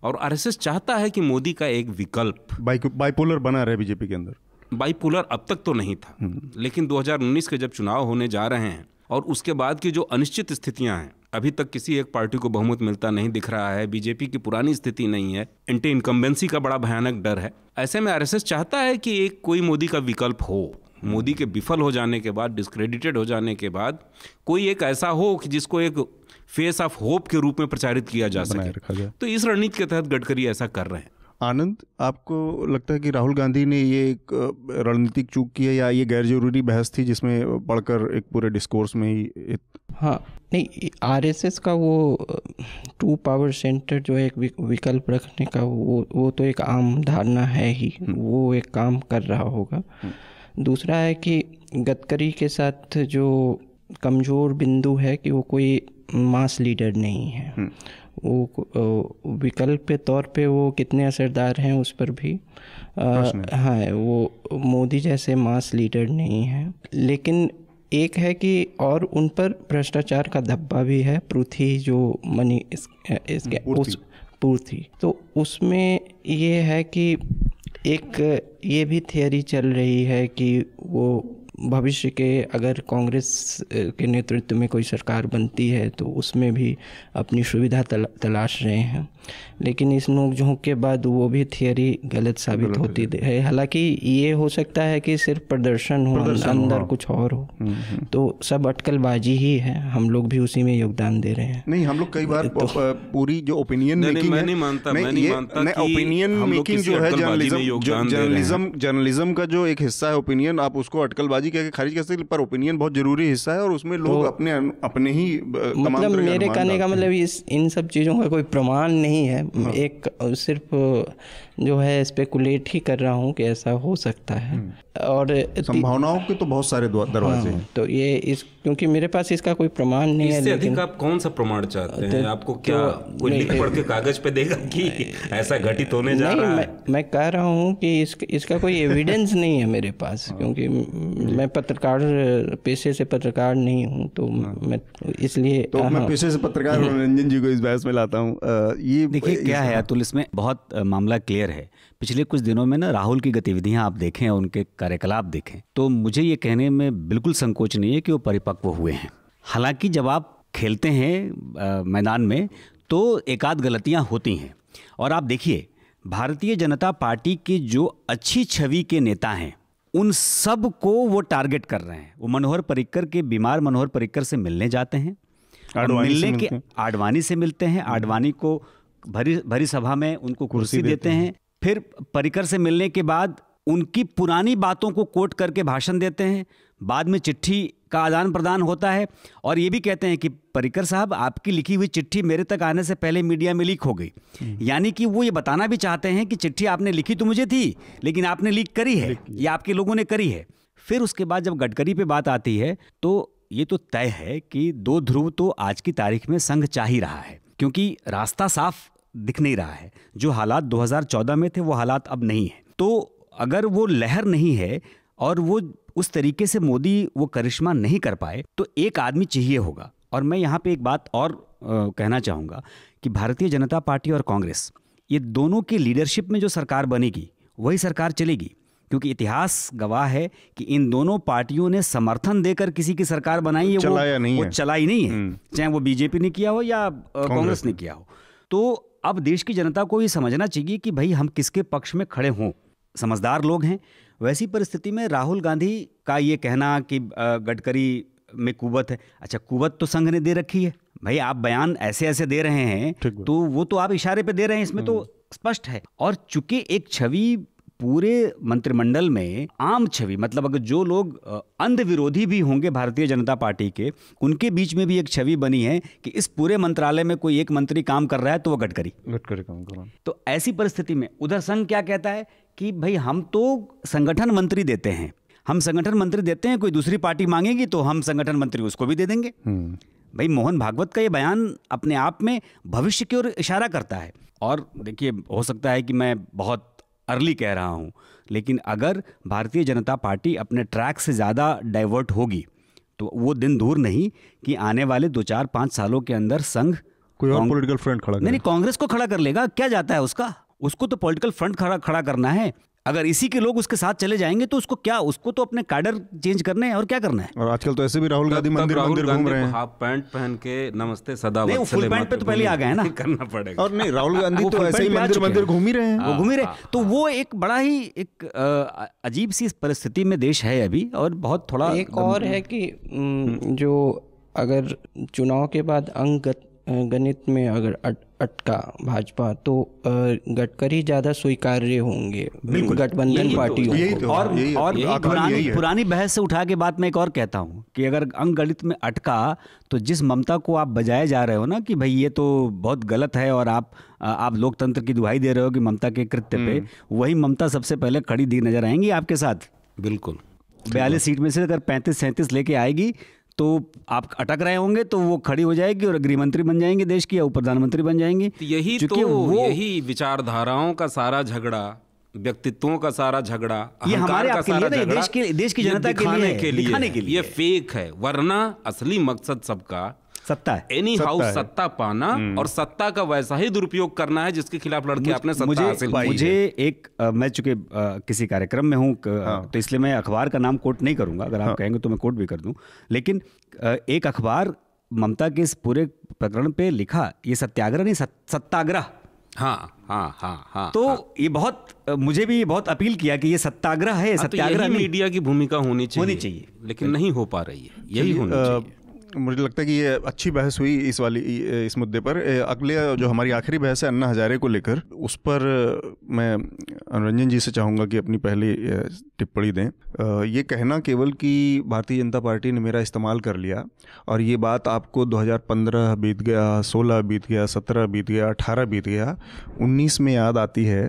और आरएसएस चाहता है कि मोदी का एक विकल्प बाइपोलर बना रहे बीजेपी के अंदर बाइपोलर अब तक तो नहीं था हम्म। लेकिन 2019 के जब चुनाव होने जा रहे हैं और उसके बाद की जो अनिश्चित स्थितियां हैं अभी तक किसी एक पार्टी को बहुमत मिलता नहीं दिख रहा है बीजेपी की पुरानी स्थिति नहीं है एंटी इनकम्बेंसी का बड़ा भयानक डर है ऐसे में आरएसएस चाहता है कि एक कोई मोदी का विकल्प हो मोदी के विफल हो जाने के बाद डिस्क्रेडिटेड हो जाने के बाद कोई एक ऐसा हो कि जिसको एक फेस ऑफ होप के रूप में प्रचारित किया जा सके तो इस रणनीति के तहत गडकरी ऐसा कर रहे हैं आनंद आपको लगता है कि राहुल गांधी ने ये एक रणनीतिक चूक की है या ये गैर जरूरी बहस थी जिसमें पढ़कर एक पूरे डिस्कोर्स में ही इत... हाँ नहीं आरएसएस का वो टू पावर सेंटर जो है एक विकल्प रखने का वो वो तो एक आम धारणा है ही हम्म। वो एक काम कर रहा होगा हम्म। दूसरा है कि गडकरी के साथ जो कमज़ोर बिंदु है कि वो कोई मास लीडर नहीं है हम्म। वो विकल्प के तौर पे वो कितने असरदार हैं उस पर भी हाँ वो मोदी जैसे मास लीडर नहीं हैं लेकिन एक है कि और उन पर भ्रष्टाचार का धब्बा भी है पृथ्वी जो मनी इस, इसके उस पूर्थी तो उसमें ये है कि एक ये भी थियोरी चल रही है कि वो भविष्य के अगर कांग्रेस के नेतृत्व में कोई सरकार बनती है तो उसमें भी अपनी सुविधा तल, तलाश रहे हैं लेकिन इस नोकझोंक के बाद वो भी थियोरी गलत साबित गलत होती है हालांकि ये हो सकता है कि सिर्फ प्रदर्शन हो प्रदर्शन अंदर हो। हाँ। कुछ और हो हम्म, हम्म। तो सब अटकलबाजी ही है हम लोग भी उसी में योगदान दे रहे हैं नहीं हम लोग कई बार तो, पूरी जो ओपिनियन मानता ओपिनियन मेकिंग जो है जर्नलिज्म जर्नलिज्म का जो एक हिस्सा है ओपिनियन आप उसको अटकलबाजी खारिज क्या खारिज कर सकते पर ओपिनियन बहुत जरूरी हिस्सा है और उसमें लोग तो, अपने अपने ही मतलब मेरे कहने का मतलब इस इन सब चीज़ों का कोई प्रमाण नहीं है हाँ। एक सिर्फ जो है स्पेकुलेट ही कर रहा हूँ कि ऐसा हो सकता है हम्म। और संभावनाओं के तो बहुत सारे दरवाजे हाँ, हैं तो ये इस क्योंकि मेरे पास इसका कोई प्रमाण नहीं है लेकिन आप कौन सा प्रमाण चाहते तो, हैं आपको तो क्या तो, लिख पढ़ के कागज पे देगा कि ऐसा घटित होने जा रहा है मैं, मैं कह रहा हूँ कि इस, इसका कोई एविडेंस नहीं है मेरे पास हाँ। क्योंकि मैं पत्रकार पेशे से पत्रकार नहीं हूँ तो हाँ। मैं इसलिए तो मैं पेशे से पत्रकार रंजन जी को इस बहस में लाता हूँ ये देखिए क्या है हाँ। अतुल इसमें बहुत मामला क्लियर क्लियर है पिछले कुछ दिनों में ना राहुल की गतिविधियां आप देखें उनके कार्यकलाप देखें तो मुझे ये कहने में बिल्कुल संकोच नहीं है कि वो परिपक्व हुए हैं हालांकि जब आप खेलते हैं मैदान में तो एकाध गलतियां होती हैं और आप देखिए भारतीय जनता पार्टी के जो अच्छी छवि के नेता हैं उन सब को वो टारगेट कर रहे हैं वो मनोहर परिक्कर के बीमार मनोहर परिक्कर से मिलने जाते हैं मिलने के आडवाणी से मिलते हैं हम्म। आडवाणी को भरी भरी सभा में उनको कुर्सी देते, देते हैं।, हैं फिर परिकर से मिलने के बाद उनकी पुरानी बातों को कोट करके भाषण देते हैं बाद में चिट्ठी का आदान प्रदान होता है और ये भी कहते हैं कि परिकर साहब आपकी लिखी हुई चिट्ठी मेरे तक आने से पहले मीडिया में लीक हो गई हम्म। यानी कि वो ये बताना भी चाहते हैं कि चिट्ठी आपने लिखी तो मुझे थी लेकिन आपने लीक करी है या आपके लोगों ने करी है फिर उसके बाद जब गडकरी पे बात आती है तो ये तो तय है कि दो ध्रुव तो आज की तारीख में संघ चाह ही रहा है क्योंकि रास्ता साफ दिख नहीं रहा है जो हालात 2014 में थे वो हालात अब नहीं है तो अगर वो लहर नहीं है और वो उस तरीके से मोदी वो करिश्मा नहीं कर पाए तो एक आदमी चाहिए होगा और मैं यहाँ पे एक बात और आ, कहना चाहूँगा कि भारतीय जनता पार्टी और कांग्रेस ये दोनों की लीडरशिप में जो सरकार बनेगी वही सरकार चलेगी क्योंकि इतिहास गवाह है कि इन दोनों पार्टियों ने समर्थन देकर किसी की सरकार बनाई है वो नहीं वो है। चलाई नहीं है हम्म। चाहे वो बीजेपी ने किया हो या कांग्रेस ने किया हो तो अब देश की जनता को ये समझना चाहिए कि भाई हम किसके पक्ष में खड़े हों समझदार लोग हैं वैसी परिस्थिति में राहुल गांधी का ये कहना कि गडकरी में कुवत है अच्छा कुवत तो संघ ने दे रखी है भाई आप बयान ऐसे ऐसे दे रहे हैं तो वो तो आप इशारे पे दे रहे हैं इसमें तो हम्म। स्पष्ट है और चूंकि एक छवि पूरे मंत्रिमंडल में आम छवि मतलब अगर जो लोग अंध विरोधी भी होंगे भारतीय जनता पार्टी के उनके बीच में भी एक छवि बनी है कि इस पूरे मंत्रालय में कोई एक मंत्री काम कर रहा है तो वह गडकरी गडकरी काम कर तो ऐसी परिस्थिति में उधर संघ क्या कहता है कि भाई हम तो संगठन मंत्री देते हैं हम संगठन मंत्री देते हैं कोई दूसरी पार्टी मांगेगी तो हम संगठन मंत्री उसको भी दे देंगे हम्म। भाई मोहन भागवत का ये बयान अपने आप में भविष्य की ओर इशारा करता है और देखिए हो सकता है कि मैं बहुत अर्ली कह रहा हूँ लेकिन अगर भारतीय जनता पार्टी अपने ट्रैक से ज़्यादा डाइवर्ट होगी तो वो दिन दूर नहीं कि आने वाले दो चार पाँच सालों के अंदर संघ कोई और पॉलिटिकल फ्रंट खड़ा नहीं कांग्रेस को खड़ा कर लेगा क्या जाता है उसका उसको तो पॉलिटिकल फ्रंट खड़ा खड़ा करना है अगर इसी के लोग उसके साथ चले जाएंगे तो उसको क्या उसको तो अपने कार्डर चेंज करने हैं और क्या करना है और आजकल तो ऐसे भी राहुल गांधी मंदिर मंदिर घूम रहे हैं हाफ पैंट पहन के नमस्ते सदा नहीं फुल पैंट पे तो पहले आ गए ना करना पड़ेगा और नहीं राहुल गांधी तो ऐसे ही मंदिर मंदिर घूम ही रहे हैं वो घूम ही रहे हाँ। तो वो एक बड़ा ही एक अजीब सी परिस्थिति में देश है अभी और बहुत थोड़ा एक और है कि जो अगर चुनाव के बाद अंगत गणित में अगर अट, अटका भाजपा तो गडकरी ज्यादा स्वीकार्य होंगे गठबंधन तो- पार्टी तो- और तो- और पुरानी बहस से उठा के बाद मैं एक और कहता हूँ कि अगर अंग गणित में अटका तो जिस ममता को आप बजाए जा रहे हो ना कि भाई ये तो बहुत गलत है और आप आप लोकतंत्र की दुहाई दे रहे हो कि ममता के कृत्य पे हम्म। वही ममता सबसे पहले खड़ी दी नजर आएंगी आपके साथ बिल्कुल बयालीस सीट में से अगर पैंतीस सैंतीस लेके आएगी तो आप अटक रहे होंगे तो वो खड़ी हो जाएगी और गृह मंत्री बन जाएंगे देश की या प्रधानमंत्री बन जाएंगे तो यही तो यही विचारधाराओं का सारा झगड़ा व्यक्तित्वों का सारा झगड़ा ये हमारे का सारा झगड़ा देश की देश की जनता के लिए, के लिए, के लिए ये फेक है वरना असली मकसद सबका सत्ता है एनी हाउस सत्ता, सत्ता पाना हम्म। और सत्ता का वैसा ही दुरुपयोग करना है जिसके खिलाफ लड़के आपने सत्ता मुझे हासिल मुझे एक आ, मैं चूंकि किसी कार्यक्रम में हूँ हाँ। तो इसलिए मैं अखबार का नाम कोट नहीं करूंगा अगर आप हाँ। कहेंगे तो मैं कोट भी कर दूं लेकिन एक अखबार ममता के इस पूरे प्रकरण पे लिखा ये सत्याग्रह नहीं सत्याग्रह हाँ हाँ हाँ हाँ तो हाँ। ये बहुत मुझे भी बहुत अपील किया कि ये हाँ, तो सत्याग्रह है सत्याग्रह तो मीडिया की भूमिका होनी चाहिए होनी चाहिए लेकिन नहीं हो पा रही है यही होना चाहिए मुझे लगता है कि ये अच्छी बहस हुई इस वाली इस मुद्दे पर अगले जो हमारी आखिरी बहस है अन्ना हजारे को लेकर उस पर मैं अनुरंजन जी से चाहूँगा कि अपनी पहली टिप्पणी दें ये कहना केवल कि भारतीय जनता पार्टी ने मेरा इस्तेमाल कर लिया और ये बात आपको 2015 बीत गया 16 बीत गया 17 बीत गया 18 बीत गया 19 में याद आती है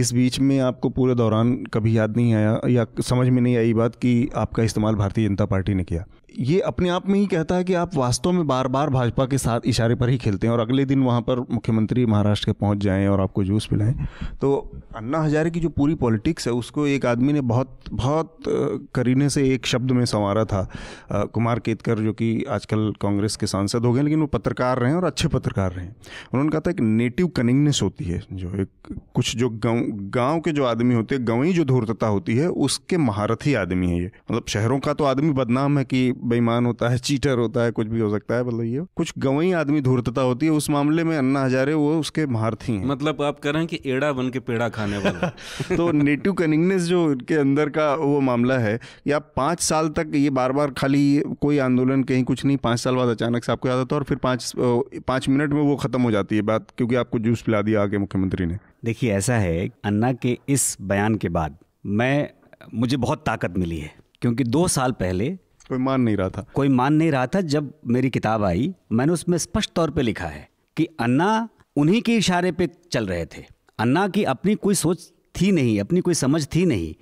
इस बीच में आपको पूरे दौरान कभी याद नहीं आया या समझ में नहीं आई बात कि आपका इस्तेमाल भारतीय जनता पार्टी ने किया ये अपने आप में ही कहता है कि आप वास्तव में बार बार भाजपा के साथ इशारे पर ही खेलते हैं और अगले दिन वहाँ पर मुख्यमंत्री महाराष्ट्र के पहुँच जाएँ और आपको जूस पिलाएं तो अन्ना हजारे की जो पूरी पॉलिटिक्स है उसको एक आदमी ने बहुत बहुत करीने से एक शब्द में संवारा था आ, कुमार केतकर जो कि आजकल कांग्रेस के सांसद हो गए लेकिन वो पत्रकार रहे हैं और अच्छे पत्रकार रहे हैं उन्होंने कहा था एक नेटिव कनिंगनेस होती है जो एक कुछ जो गाँव गाँव के जो आदमी होते हैं गाँव जो धूर्तता होती है उसके महारथी आदमी है ये मतलब शहरों का तो आदमी बदनाम है कि बेईमान होता है चीटर होता है कुछ भी हो सकता है मतलब ये कुछ गवई आदमी धूर्तता होती है उस मामले में अन्ना हजारे वो उसके महारथी हैं मतलब आप कह रहे हैं कि एड़ा बन के पेड़ा खाने वाला तो नेटिव कनिंगनेस जो इनके अंदर का वो मामला है कि आप पाँच साल तक ये बार बार खाली कोई आंदोलन कहीं कुछ नहीं पाँच साल बाद अचानक से आपको याद आता है और फिर पाँच पाँच मिनट में वो ख़त्म हो जाती है बात क्योंकि आपको जूस पिला दिया आगे मुख्यमंत्री ने देखिए ऐसा है अन्ना के इस बयान के बाद मैं मुझे बहुत ताकत मिली है क्योंकि दो साल पहले कोई मान नहीं रहा था कोई मान नहीं रहा था जब मेरी किताब आई मैंने उसमें स्पष्ट तौर पर लिखा है कि अन्ना उन्हीं के इशारे पे चल रहे थे अन्ना की अपनी कोई सोच थी नहीं अपनी कोई समझ थी नहीं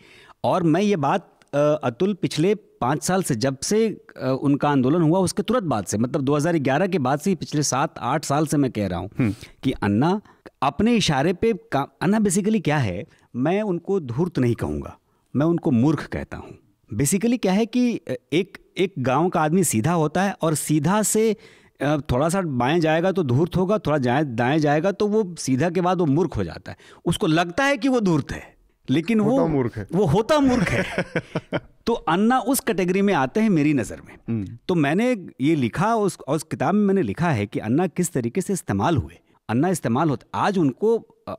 और मैं ये बात अतुल पिछले पाँच साल से जब से उनका आंदोलन हुआ उसके तुरंत बाद से मतलब 2011 के बाद से ही पिछले सात आठ साल से मैं कह रहा हूँ हम्म। कि अन्ना अपने इशारे पे अन्ना बेसिकली क्या है मैं उनको धूर्त नहीं कहूँगा मैं उनको मूर्ख कहता हूँ बेसिकली क्या है कि एक एक गांव का आदमी सीधा होता है और सीधा से थोड़ा सा बाएं जाएगा तो धूर्त होगा थोड़ा जाए दाएं जाएगा तो वो सीधा के बाद वो मूर्ख हो जाता है उसको लगता है कि वो धूर्त है लेकिन वो मूर्ख है वो होता मूर्ख है तो अन्ना उस कैटेगरी में आते हैं मेरी नज़र में हम्म। तो मैंने ये लिखा उस उस किताब में मैंने लिखा है कि अन्ना किस तरीके से इस्तेमाल हुए अन्ना इस्तेमाल होता आज उनको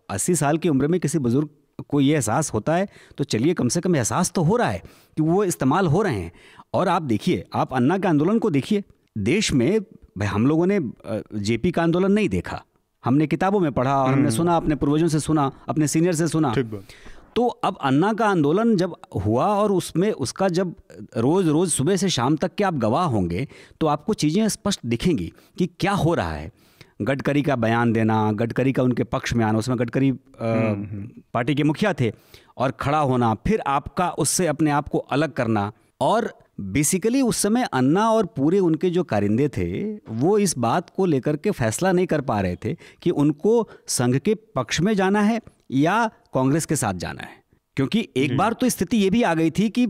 अस्सी साल की उम्र में किसी बुजुर्ग कोई ये एहसास होता है तो चलिए कम से कम एहसास तो हो रहा है कि वो इस्तेमाल हो रहे हैं और आप देखिए आप अन्ना के आंदोलन को देखिए देश में भाई हम लोगों ने जेपी का आंदोलन नहीं देखा हमने किताबों में पढ़ा और हमने हम्म। सुना अपने पूर्वजों से सुना अपने सीनियर से सुना तो अब अन्ना का आंदोलन जब हुआ और उसमें उसका जब रोज़ रोज़ सुबह से शाम तक के आप गवाह होंगे तो आपको चीज़ें स्पष्ट दिखेंगी कि क्या हो रहा है गडकरी का बयान देना गडकरी का उनके पक्ष में आना उसमें गडकरी हम्म, हम्म। पार्टी के मुखिया थे और खड़ा होना फिर आपका उससे अपने आप को अलग करना और बेसिकली उस समय अन्ना और पूरे उनके जो कारिंदे थे वो इस बात को लेकर के फैसला नहीं कर पा रहे थे कि उनको संघ के पक्ष में जाना है या कांग्रेस के साथ जाना है क्योंकि एक बार तो स्थिति ये भी आ गई थी कि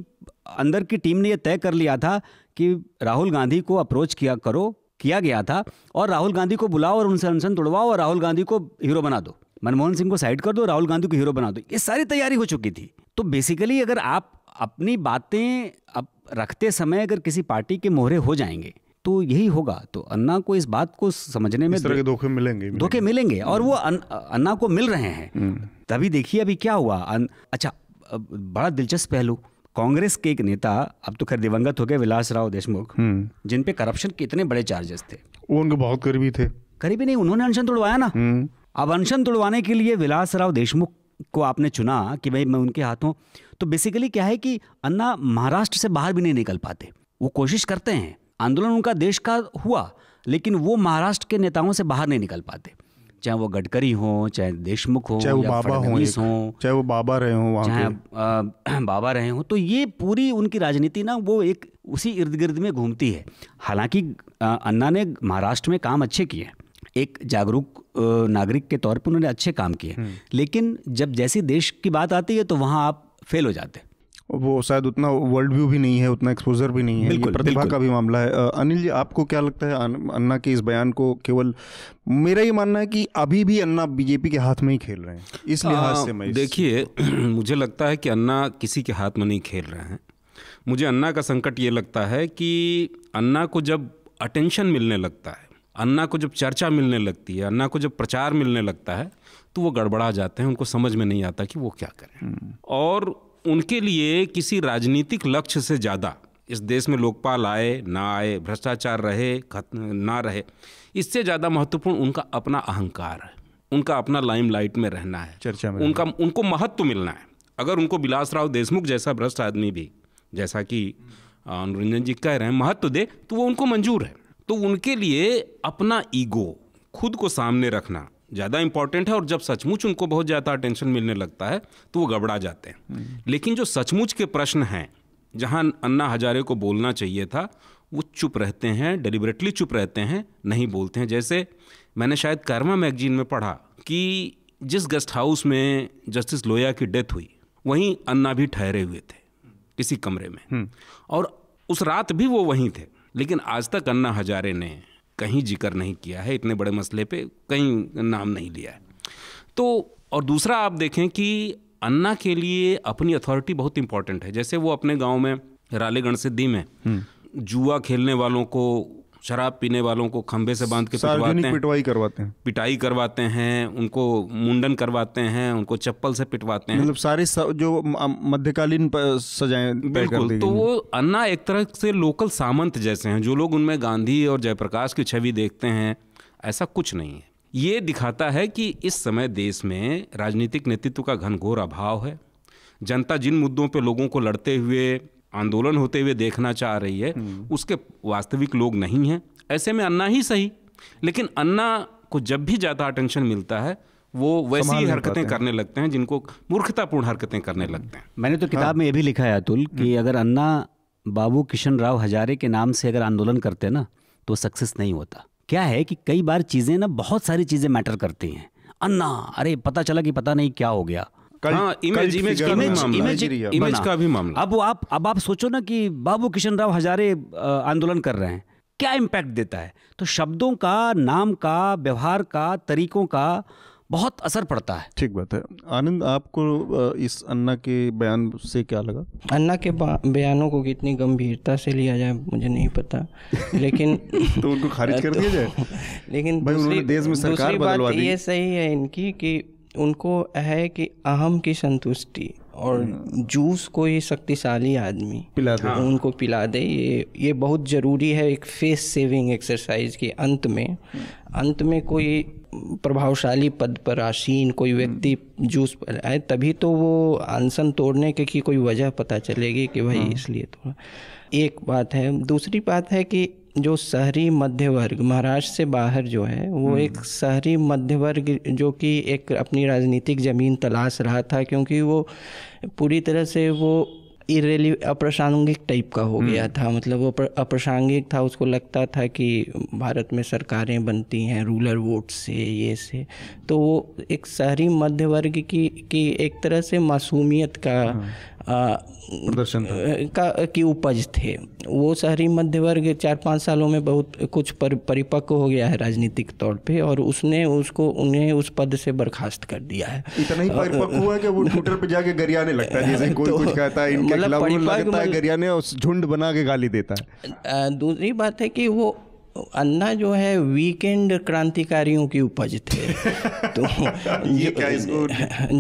अंदर की टीम ने यह तय कर लिया था कि राहुल गांधी को अप्रोच किया करो किया गया था और राहुल गांधी को बुलाओ और उनसे अनशन तोड़वाओ और राहुल गांधी को हीरो बना दो मनमोहन सिंह को साइड कर दो राहुल गांधी को हीरो बना दो ये सारी तैयारी हो चुकी थी तो बेसिकली अगर आप अपनी बातें अब रखते समय अगर किसी पार्टी के मोहरे हो जाएंगे तो यही होगा तो अन्ना को इस बात को समझने में धोखे मिलेंगे धोखे मिलेंगे और वो अन, हम्म। अन्ना को मिल रहे हैं हम्म। तभी देखिए अभी क्या हुआ अन, अच्छा बड़ा दिलचस्प पहलू कांग्रेस के एक नेता अब तो खैर दिवंगत हो गए विलास राव देशमुख हम्म। जिन पे करप्शन के इतने बड़े चार्जेस थे वो उनके बहुत करीबी थे करीबी नहीं उन्होंने अनशन तोड़वाया ना हम्म। अब अनशन तोड़वाने के लिए विलास राव देशमुख को आपने चुना कि भाई मैं उनके हाथों तो बेसिकली क्या है कि अन्ना महाराष्ट्र से बाहर भी नहीं निकल पाते वो कोशिश करते हैं आंदोलन उनका देश का हुआ लेकिन वो महाराष्ट्र के नेताओं से बाहर नहीं निकल पाते चाहे वो गडकरी हों चाहे देशमुख हों चाहे वो बाबा हो चाहे वो बाबा रहे हों चाहे बाबा रहे हों तो ये पूरी उनकी राजनीति ना वो एक उसी इर्द गिर्द में घूमती है हालांकि अन्ना ने महाराष्ट्र में काम अच्छे किए एक जागरूक नागरिक के तौर पर उन्होंने अच्छे काम किए हम्म। लेकिन जब जैसी देश की बात आती है तो वहाँ आप फेल हो जाते वो शायद उतना वर्ल्ड व्यू भी नहीं है उतना एक्सपोजर भी नहीं है बिल्कुल, प्रतिभा बिल्कुल। का भी मामला है अनिल जी आपको क्या लगता है अन्ना के इस बयान को केवल मेरा ये मानना है कि अभी भी अन्ना बीजेपी के हाथ में ही खेल रहे हैं इस लिहाज से मैं देखिए मुझे लगता है कि अन्ना किसी के हाथ में नहीं खेल रहे हैं मुझे अन्ना का संकट ये लगता है कि अन्ना को जब अटेंशन मिलने लगता है अन्ना को जब चर्चा मिलने लगती है अन्ना को जब प्रचार मिलने लगता है तो वो गड़बड़ा जाते हैं उनको समझ में नहीं आता कि वो क्या करें हम्म। और उनके लिए किसी राजनीतिक लक्ष्य से ज़्यादा इस देश में लोकपाल आए ना आए भ्रष्टाचार रहे खत्म ना रहे इससे ज़्यादा महत्वपूर्ण उनका अपना अहंकार है उनका अपना लाइमलाइट में रहना है चर्चा में उनका उनको महत्व मिलना है अगर उनको बिलास राव देशमुख जैसा भ्रष्ट आदमी भी जैसा कि अनुरंजन जी कह रहे हैं महत्व दे तो वो उनको मंजूर है तो उनके लिए अपना ईगो खुद को सामने रखना ज़्यादा इंपॉर्टेंट है और जब सचमुच उनको बहुत ज़्यादा अटेंशन मिलने लगता है तो वो घबरा जाते हैं हम्म। लेकिन जो सचमुच के प्रश्न हैं जहाँ अन्ना हजारे को बोलना चाहिए था वो चुप रहते हैं डिलिबरेटली चुप रहते हैं नहीं बोलते हैं जैसे मैंने शायद कर्मा मैगजीन में पढ़ा कि जिस गेस्ट हाउस में जस्टिस लोया की डेथ हुई वहीं अन्ना भी ठहरे हुए थे किसी कमरे में हम्म। और उस रात भी वो वहीं थे लेकिन आज तक अन्ना हजारे ने कहीं जिक्र नहीं किया है इतने बड़े मसले पे कहीं नाम नहीं लिया है तो और दूसरा आप देखें कि अन्ना के लिए अपनी अथॉरिटी बहुत इंपॉर्टेंट है जैसे वो अपने गाँव में रालेगढ़ सिद्धि में हम्म। जुआ खेलने वालों को शराब पीने वालों को खंबे से बांध के पिटवाते हैं पिटवाई करवाते हैं पिटाई करवाते हैं उनको मुंडन करवाते हैं उनको चप्पल से पिटवाते हैं मतलब सारे जो मध्यकालीन सजाएं बिल्कुल तो वो अन्ना एक तरह से लोकल सामंत जैसे हैं जो लोग उनमें गांधी और जयप्रकाश की छवि देखते हैं ऐसा कुछ नहीं है ये दिखाता है कि इस समय देश में राजनीतिक नेतृत्व का घनघोर अभाव है जनता जिन मुद्दों पर लोगों को लड़ते हुए आंदोलन होते हुए देखना चाह रही है हम्म। उसके वास्तविक लोग नहीं हैं ऐसे में अन्ना ही सही लेकिन अन्ना को जब भी ज़्यादा अटेंशन मिलता है वो वैसी हरकतें करने लगते हैं जिनको मूर्खतापूर्ण हरकतें करने हम्म। लगते हैं मैंने तो किताब हाँ। में ये भी लिखा है अतुल कि हम्म। अगर अन्ना बाबू किशन राव हजारे के नाम से अगर आंदोलन करते ना तो सक्सेस नहीं होता क्या है कि कई बार चीज़ें ना बहुत सारी चीज़ें मैटर करती हैं अन्ना अरे पता चला कि पता नहीं क्या हो गया कल, हाँ, इमेज इमेज का इमेज, इमेज, इमेज का भी मामला अब आप अब आप सोचो ना कि बाबू किशन राव हजारे आंदोलन कर रहे हैं क्या इम्पैक्ट देता है तो शब्दों का नाम का व्यवहार का तरीकों का बहुत असर पड़ता है ठीक बात है आनंद आपको इस अन्ना के बयान से क्या लगा अन्ना के बयानों को कितनी गंभीरता से लिया जाए मुझे नहीं पता लेकिन तो उनको खारिज कर दिया जाए लेकिन भाई दूसरी, देश में सरकार बात ये सही है इनकी कि उनको है कि अहम की संतुष्टि और हम्म। जूस को ही शक्तिशाली आदमी पिला दे हाँ। उनको पिला दे ये ये बहुत ज़रूरी है एक फेस सेविंग एक्सरसाइज के अंत में हम्म। अंत में कोई प्रभावशाली पद पर आसीन कोई व्यक्ति हम्म। जूस पर आए तभी तो वो अनसन तोड़ने के की कोई वजह पता चलेगी कि भाई हाँ। इसलिए तो एक बात है दूसरी बात है कि जो शहरी मध्य वर्ग महाराष्ट्र से बाहर जो है वो हम्म। एक शहरी मध्य वर्ग जो कि एक अपनी राजनीतिक ज़मीन तलाश रहा था क्योंकि वो पूरी तरह से वो इरेली अप्रासंगिक टाइप का हो हम्म। गया था मतलब वो अप्रासंगिक था उसको लगता था कि भारत में सरकारें बनती हैं रूलर वोट से ये से तो वो एक शहरी मध्य वर्ग की की एक तरह से मासूमियत का हाँ। प्रदर्शन का की उपज थे वो शहरी मध्य वर्ग चार पाँच सालों में बहुत कुछ पर, परिपक्व हो गया है राजनीतिक तौर पे और उसने उसको उन्हें उस पद से बर्खास्त कर दिया है इतना ही परिपक्व हुआ है कि वो ट्विटर पे जाके गरियाने लगता है जैसे तो कोई तो, कुछ कहता है इनके मतलब लगता है मतलब गरियाने और झुंड बना के गाली देता है दूसरी बात है कि वो अन्ना जो है वीकेंड क्रांतिकारियों की उपज थे तो ये क्या इसको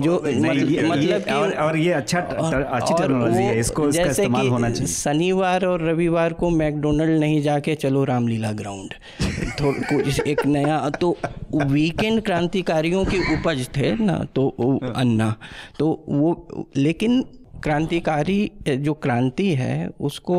जो मतलब, मतलब कि और, और ये अच्छा और, अच्छी टेक्नोलॉजी है इसको इसका इस्तेमाल होना चाहिए शनिवार और रविवार को मैकडोनल्ड नहीं जाके चलो रामलीला ग्राउंड तो कुछ एक नया तो वीकेंड क्रांतिकारियों की उपज थे ना तो हाँ। अन्ना तो वो लेकिन क्रांतिकारी जो क्रांति है उसको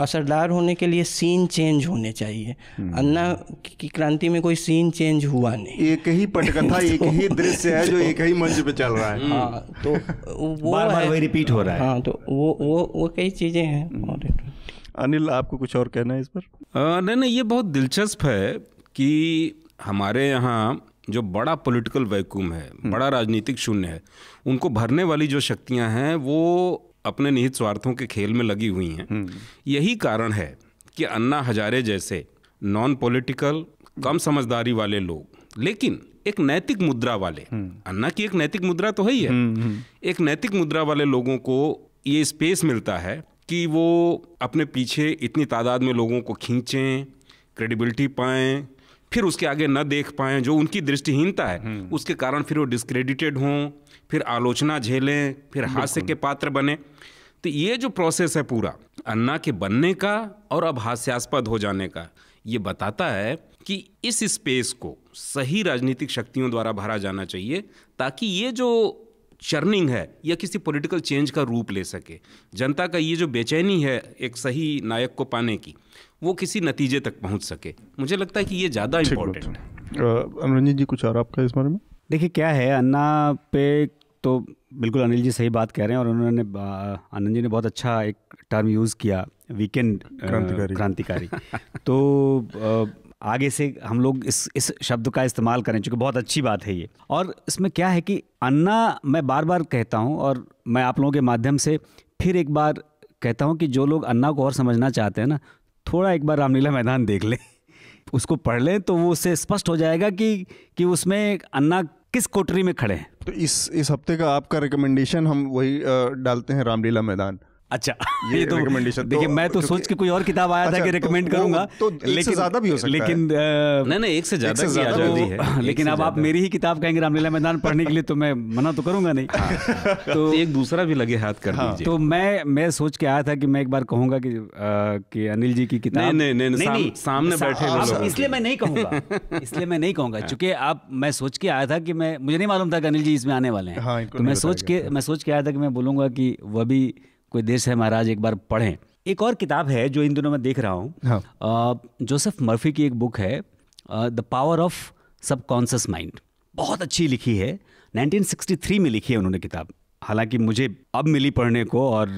असरदार होने के लिए सीन चेंज होने चाहिए हम्म। अन्ना की क्रांति में कोई सीन चेंज हुआ नहीं एक ही पटकथा तो एक ही दृश्य है जो एक ही मंच पे चल रहा है हाँ हम्म। तो वो बार बार वही रिपीट हो रहा है हाँ तो वो वो वो कई चीज़ें हैं हम्म। अनिल आपको कुछ और कहना है इस पर नहीं नहीं ये बहुत दिलचस्प है कि हमारे यहाँ जो बड़ा पॉलिटिकल वैक्यूम है हम्म। बड़ा राजनीतिक शून्य है उनको भरने वाली जो शक्तियां हैं वो अपने निहित स्वार्थों के खेल में लगी हुई हैं हम्म। यही कारण है कि अन्ना हजारे जैसे नॉन पॉलिटिकल कम हम्म। समझदारी वाले लोग लेकिन एक नैतिक मुद्रा वाले अन्ना की एक नैतिक मुद्रा तो है ही है एक नैतिक मुद्रा वाले लोगों को ये स्पेस मिलता है कि वो अपने पीछे इतनी तादाद में लोगों को खींचें क्रेडिबिलिटी पाएं फिर उसके आगे न देख पाएँ जो उनकी दृष्टिहीनता है हम्म। उसके कारण फिर वो डिस्क्रेडिटेड हों फिर आलोचना झेलें फिर हास्य के पात्र बने तो ये जो प्रोसेस है पूरा अन्ना के बनने का और अब हास्यास्पद हो जाने का ये बताता है कि इस स्पेस को सही राजनीतिक शक्तियों द्वारा भरा जाना चाहिए ताकि ये जो चर्निंग है या किसी पॉलिटिकल चेंज का रूप ले सके जनता का ये जो बेचैनी है एक सही नायक को पाने की वो किसी नतीजे तक पहुंच सके मुझे लगता है कि ये ज़्यादा इम्पोर्टेंट है अनुरंजन जी कुछ और आपका इस बारे में देखिए क्या है अन्ना पे तो बिल्कुल अनिल जी सही बात कह रहे हैं और उन्होंने आनंद जी ने बहुत अच्छा एक टर्म यूज़ किया वीकेंड क्रांतिकारी क्रांतिकारी तो आगे से हम लोग इस इस शब्द का इस्तेमाल करें चूँकि बहुत अच्छी बात है ये और इसमें क्या है कि अन्ना मैं बार बार कहता हूँ और मैं आप लोगों के माध्यम से फिर एक बार कहता हूँ कि जो लोग अन्ना को और समझना चाहते हैं ना थोड़ा एक बार रामलीला मैदान देख लें उसको पढ़ लें तो वो उससे स्पष्ट हो जाएगा कि कि उसमें अन्ना किस कोटरी में खड़े हैं तो इस इस हफ्ते का आपका रिकमेंडेशन हम वही डालते हैं रामलीला मैदान अच्छा ये, ये तो रिकमेंडेशन तो देखिए तो, मैं तो सोच के कोई और किताब आया अच्छा, था कि रिकमेंड तो, करूंगा तो लेकिन ज्यादा भी हो सकता लेकिन नहीं नहीं एक से ज्यादा की आजादी है लेकिन अब आप मेरी ही किताब कहेंगे रामलीला मैदान पढ़ने के लिए तो मैं मना तो करूंगा नहीं हाँ। तो, तो एक दूसरा भी लगे हाथ कर हाँ। दीजिए तो मैं मैं सोच के आया था कि मैं एक बार कहूंगा कि अनिल जी की किताब नहीं नहीं नहीं सामने बैठे इसलिए मैं नहीं कहूंगा इसलिए मैं नहीं कहूंगा चूंकि हाँ। आप मैं सोच के आया था कि मैं मुझे नहीं मालूम था कि अनिल जी इसमें आने वाले हैं तो मैं सोच के मैं सोच के आया था कि मैं बोलूंगा कि वह भी कोई देश है महाराज एक बार पढ़ें एक और किताब है जो इन दिनों में देख रहा हूँ हाँ। जोसेफ मर्फी की एक बुक है the power of subconscious mind बहुत अच्छी लिखी है 1963 में लिखी है उन्होंने किताब हालांकि मुझे अब मिली पढ़ने को और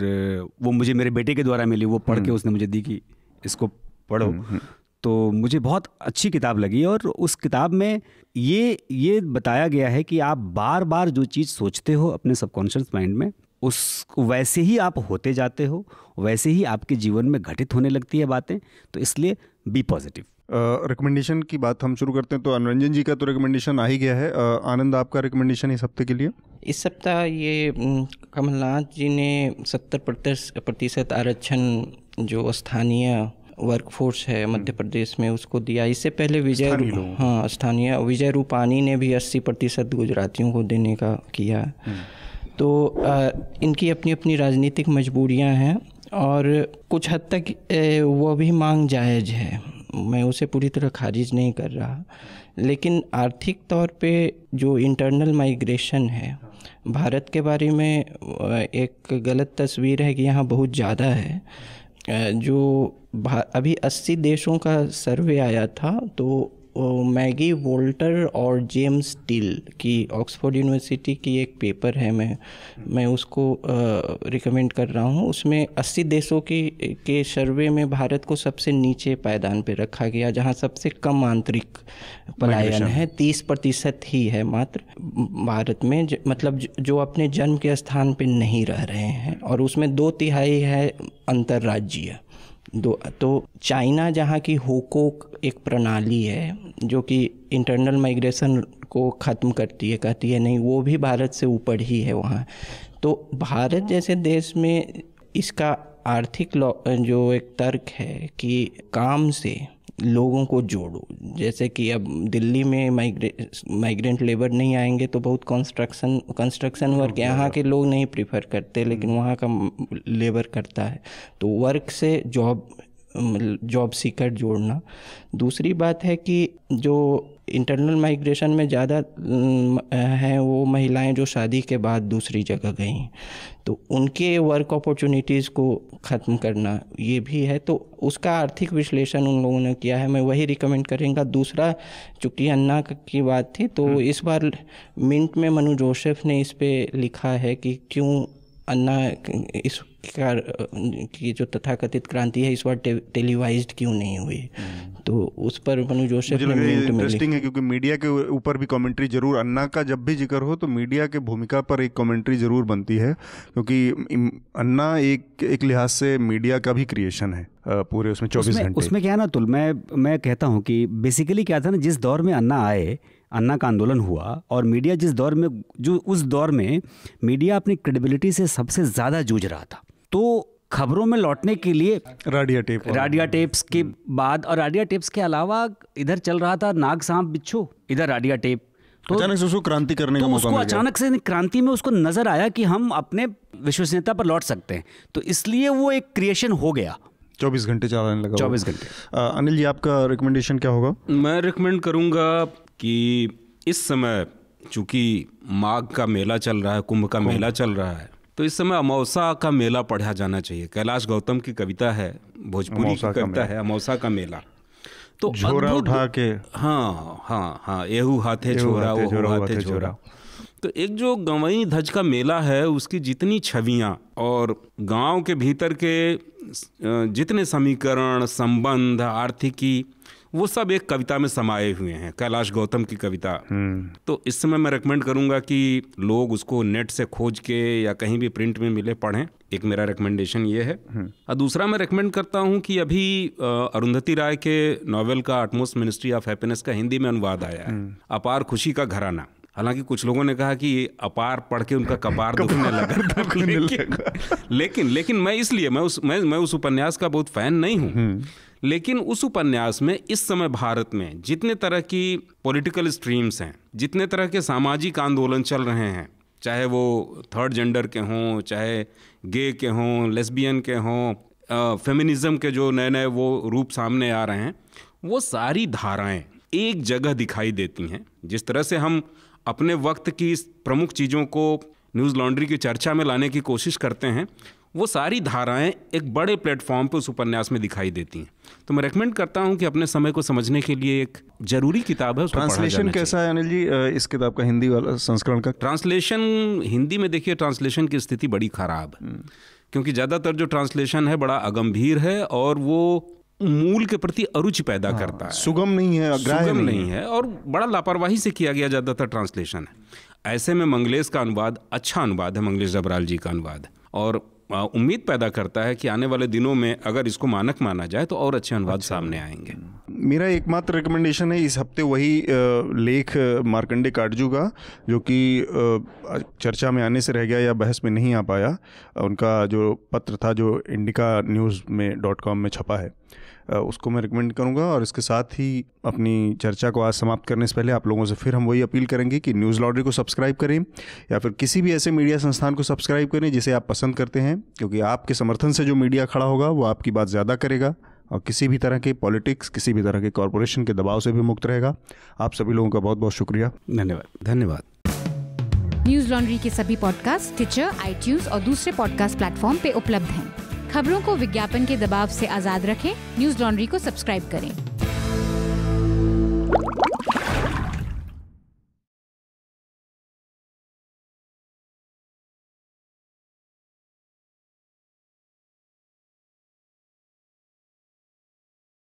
वो मुझे मेरे बेटे के द्वारा मिली वो पढ़ के हम्म। उसने मुझे दी कि इसको पढ़ो हम्म, हम्म। तो मुझे बहुत अच्छी किताब लगी और उस किताब में ये ये बताया गया है कि आप बार बार जो चीज़ सोचते हो अपने सबकॉन्शियस माइंड में उस वैसे ही आप होते जाते हो वैसे ही आपके जीवन में घटित होने लगती है बातें तो इसलिए बी पॉजिटिव रिकमेंडेशन की बात हम शुरू करते हैं तो अनुरंजन जी का तो रिकमेंडेशन आ ही गया है uh, आनंद आपका रिकमेंडेशन इस हफ्ते के लिए इस सप्ताह ये कमलनाथ जी ने सत्तर प्रतिशत आरक्षण जो स्थानीय वर्कफोर्स है हम्म। मध्य प्रदेश में उसको दिया इससे पहले विजय हाँ स्थानीय विजय रूपानी ने भी अस्सी प्रतिशत गुजरातियों को देने का किया हम्म। तो इनकी अपनी अपनी राजनीतिक मजबूरियां हैं और कुछ हद तक वो भी मांग जायज़ है मैं उसे पूरी तरह खारिज नहीं कर रहा लेकिन आर्थिक तौर पे जो इंटरनल माइग्रेशन है भारत के बारे में एक गलत तस्वीर है कि यहाँ बहुत ज़्यादा है जो अभी 80 देशों का सर्वे आया था तो मैगी वोल्टर और जेम्स टील की ऑक्सफोर्ड यूनिवर्सिटी की एक पेपर है मैं मैं उसको रिकमेंड कर रहा हूँ उसमें 80 देशों की के सर्वे में भारत को सबसे नीचे पायदान पर रखा गया जहाँ सबसे कम आंतरिक पलायन है तीस प्रतिशत ही है मात्र भारत में ज, मतलब जो अपने जन्म के स्थान पर नहीं रह रहे हैं और उसमें दो तिहाई है अंतर्राज्यीय दो तो चाइना जहाँ की होको एक प्रणाली है जो कि इंटरनल माइग्रेशन को ख़त्म करती है कहती है नहीं वो भी भारत से ऊपर ही है वहाँ तो भारत जैसे देश में इसका आर्थिक जो एक तर्क है कि काम से लोगों को जोड़ो जैसे कि अब दिल्ली में माइग्रे माइग्रेंट लेबर नहीं आएंगे तो बहुत कंस्ट्रक्शन कंस्ट्रक्शन वर्क यहाँ के हाँ। लोग नहीं प्रीफर करते लेकिन हम्म। वहाँ का लेबर करता है तो वर्क से जॉब जॉब सीकर जोड़ना दूसरी बात है कि जो इंटरनल माइग्रेशन में ज़्यादा हैं वो महिलाएं जो शादी के बाद दूसरी जगह गई तो उनके वर्क अपॉर्चुनिटीज़ को ख़त्म करना ये भी है तो उसका आर्थिक विश्लेषण उन लोगों ने किया है मैं वही रिकमेंड करेंगे दूसरा चूँकि अन्ना की बात थी तो हम्म। इस बार मिंट में मनु जोसेफ ने इस पर लिखा है कि क्यों अन्ना इस की जो तथाकथित क्रांति है इस बार टे, टेलीवाइज क्यों नहीं हुई हम्म। तो उस पर मनु जोसेफ ने इंटरेस्टिंग है क्योंकि मीडिया के ऊपर भी कमेंट्री जरूर अन्ना का जब भी जिक्र हो तो मीडिया के भूमिका पर एक कमेंट्री जरूर बनती है क्योंकि अन्ना एक एक लिहाज से मीडिया का भी क्रिएशन है पूरे उसमें चौबीस घंटे उसमें क्या ना तुल मैं मैं कहता हूँ कि बेसिकली क्या था ना जिस दौर में अन्ना आए अन्ना का आंदोलन हुआ और मीडिया जिस दौर में जो उस दौर में मीडिया अपनी क्रेडिबिलिटी से सबसे ज़्यादा जूझ रहा था तो खबरों में लौटने के लिए राडिया टेप राडिया हम्म। टेप्स के बाद और राडिया टेप्स के अलावा इधर चल रहा था नाग सांप बिच्छू इधर राडिया टेप तो अचानक से उसको क्रांति करने तो का मौका उसको अचानक से क्रांति में उसको नजर आया कि हम अपने विश्वसनीयता पर लौट सकते हैं तो इसलिए वो एक क्रिएशन हो गया चौबीस घंटे चलाने लगा चौबीस घंटे अनिल जी आपका रिकमेंडेशन क्या होगा मैं रिकमेंड करूँगा कि इस समय चूंकि माघ का मेला चल रहा है कुंभ का मेला चल रहा है तो इस समय अमौसा का मेला पढ़ा जाना चाहिए कैलाश गौतम की कविता है भोजपुरी की कविता है अमौसा का मेला तो झोरा उठा के हाँ हाँ हाँ एहू हाथे झोरा वो हाथे झोरा तो एक जो गवई धज का मेला है उसकी जितनी छवियाँ और गांव के भीतर के जितने समीकरण संबंध आर्थिकी वो सब एक कविता में समाये हुए हैं कैलाश गौतम की कविता हम्म। तो इस समय मैं रिकमेंड करूंगा कि लोग उसको नेट से खोज के या कहीं भी प्रिंट में मिले पढ़ें एक मेरा रिकमेंडेशन ये है हम्म। और दूसरा मैं रिकमेंड करता हूँ कि अभी अरुंधति राय के नॉवल का अटमोस्ट मिनिस्ट्री ऑफ हैप्पीनेस का हिंदी में अनुवाद आया है हम्म। अपार खुशी का घराना हालांकि कुछ लोगों ने कहा कि अपार पढ़ के उनका कपार दुखने लगा लेकिन लेकिन मैं इसलिए मैं उस मैं मैं उस उपन्यास का बहुत फैन नहीं हूँ लेकिन उस उपन्यास में इस समय भारत में जितने तरह की पॉलिटिकल स्ट्रीम्स हैं जितने तरह के सामाजिक आंदोलन चल रहे हैं चाहे वो थर्ड जेंडर के हों चाहे गे के हों लेस्बियन के हों फेमिनिज़म के जो नए नए वो रूप सामने आ रहे हैं वो सारी धाराएं एक जगह दिखाई देती हैं जिस तरह से हम अपने वक्त की प्रमुख चीज़ों को न्यूज़ लॉन्ड्री की चर्चा में लाने की कोशिश करते हैं वो सारी धाराएं एक बड़े प्लेटफॉर्म पर उस उपन्यास में दिखाई देती हैं तो मैं रेकमेंड करता हूं कि अपने समय को समझने के लिए एक जरूरी किताब है ट्रांसलेशन कैसा है अनिल जी इस किताब का हिंदी वाला संस्करण का ट्रांसलेशन हिंदी में देखिए ट्रांसलेशन की स्थिति बड़ी खराब है हम्म। क्योंकि ज़्यादातर जो ट्रांसलेशन है बड़ा अगम्भीर है और वो मूल के प्रति अरुचि पैदा हाँ, करता है सुगम नहीं है सुगम नहीं, नहीं है और बड़ा लापरवाही से किया गया ज़्यादातर ट्रांसलेशन है ऐसे में मंगलेश का अनुवाद अच्छा अनुवाद है मंगलेश जबराल जी का अनुवाद और उम्मीद पैदा करता है कि आने वाले दिनों में अगर इसको मानक माना जाए तो और अच्छे अनुवाद अच्छा। सामने आएंगे मेरा एकमात्र रिकमेंडेशन है इस हफ्ते वही लेख मार्कंडे काटजू का जो कि चर्चा में आने से रह गया या बहस में नहीं आ पाया उनका जो पत्र था जो इंडिका न्यूज़ में डॉट कॉम में छपा है उसको मैं रिकमेंड करूँगा और इसके साथ ही अपनी चर्चा को आज समाप्त करने से पहले आप लोगों से फिर हम वही अपील करेंगे कि न्यूज़ लॉन्ड्री को सब्सक्राइब करें या फिर किसी भी ऐसे मीडिया संस्थान को सब्सक्राइब करें जिसे आप पसंद करते हैं क्योंकि आपके समर्थन से जो मीडिया खड़ा होगा वो आपकी बात ज़्यादा करेगा और किसी भी तरह के पॉलिटिक्स किसी भी तरह के कॉरपोरेशन के दबाव से भी मुक्त रहेगा आप सभी लोगों का बहुत बहुत शुक्रिया धन्यवाद धन्यवाद न्यूज लॉन्ड्री के सभी पॉडकास्ट ट्विटर आईटीज और दूसरे पॉडकास्ट प्लेटफॉर्म पे उपलब्ध हैं खबरों को विज्ञापन के दबाव से आजाद रखें न्यूज लॉन्ड्री को सब्सक्राइब करें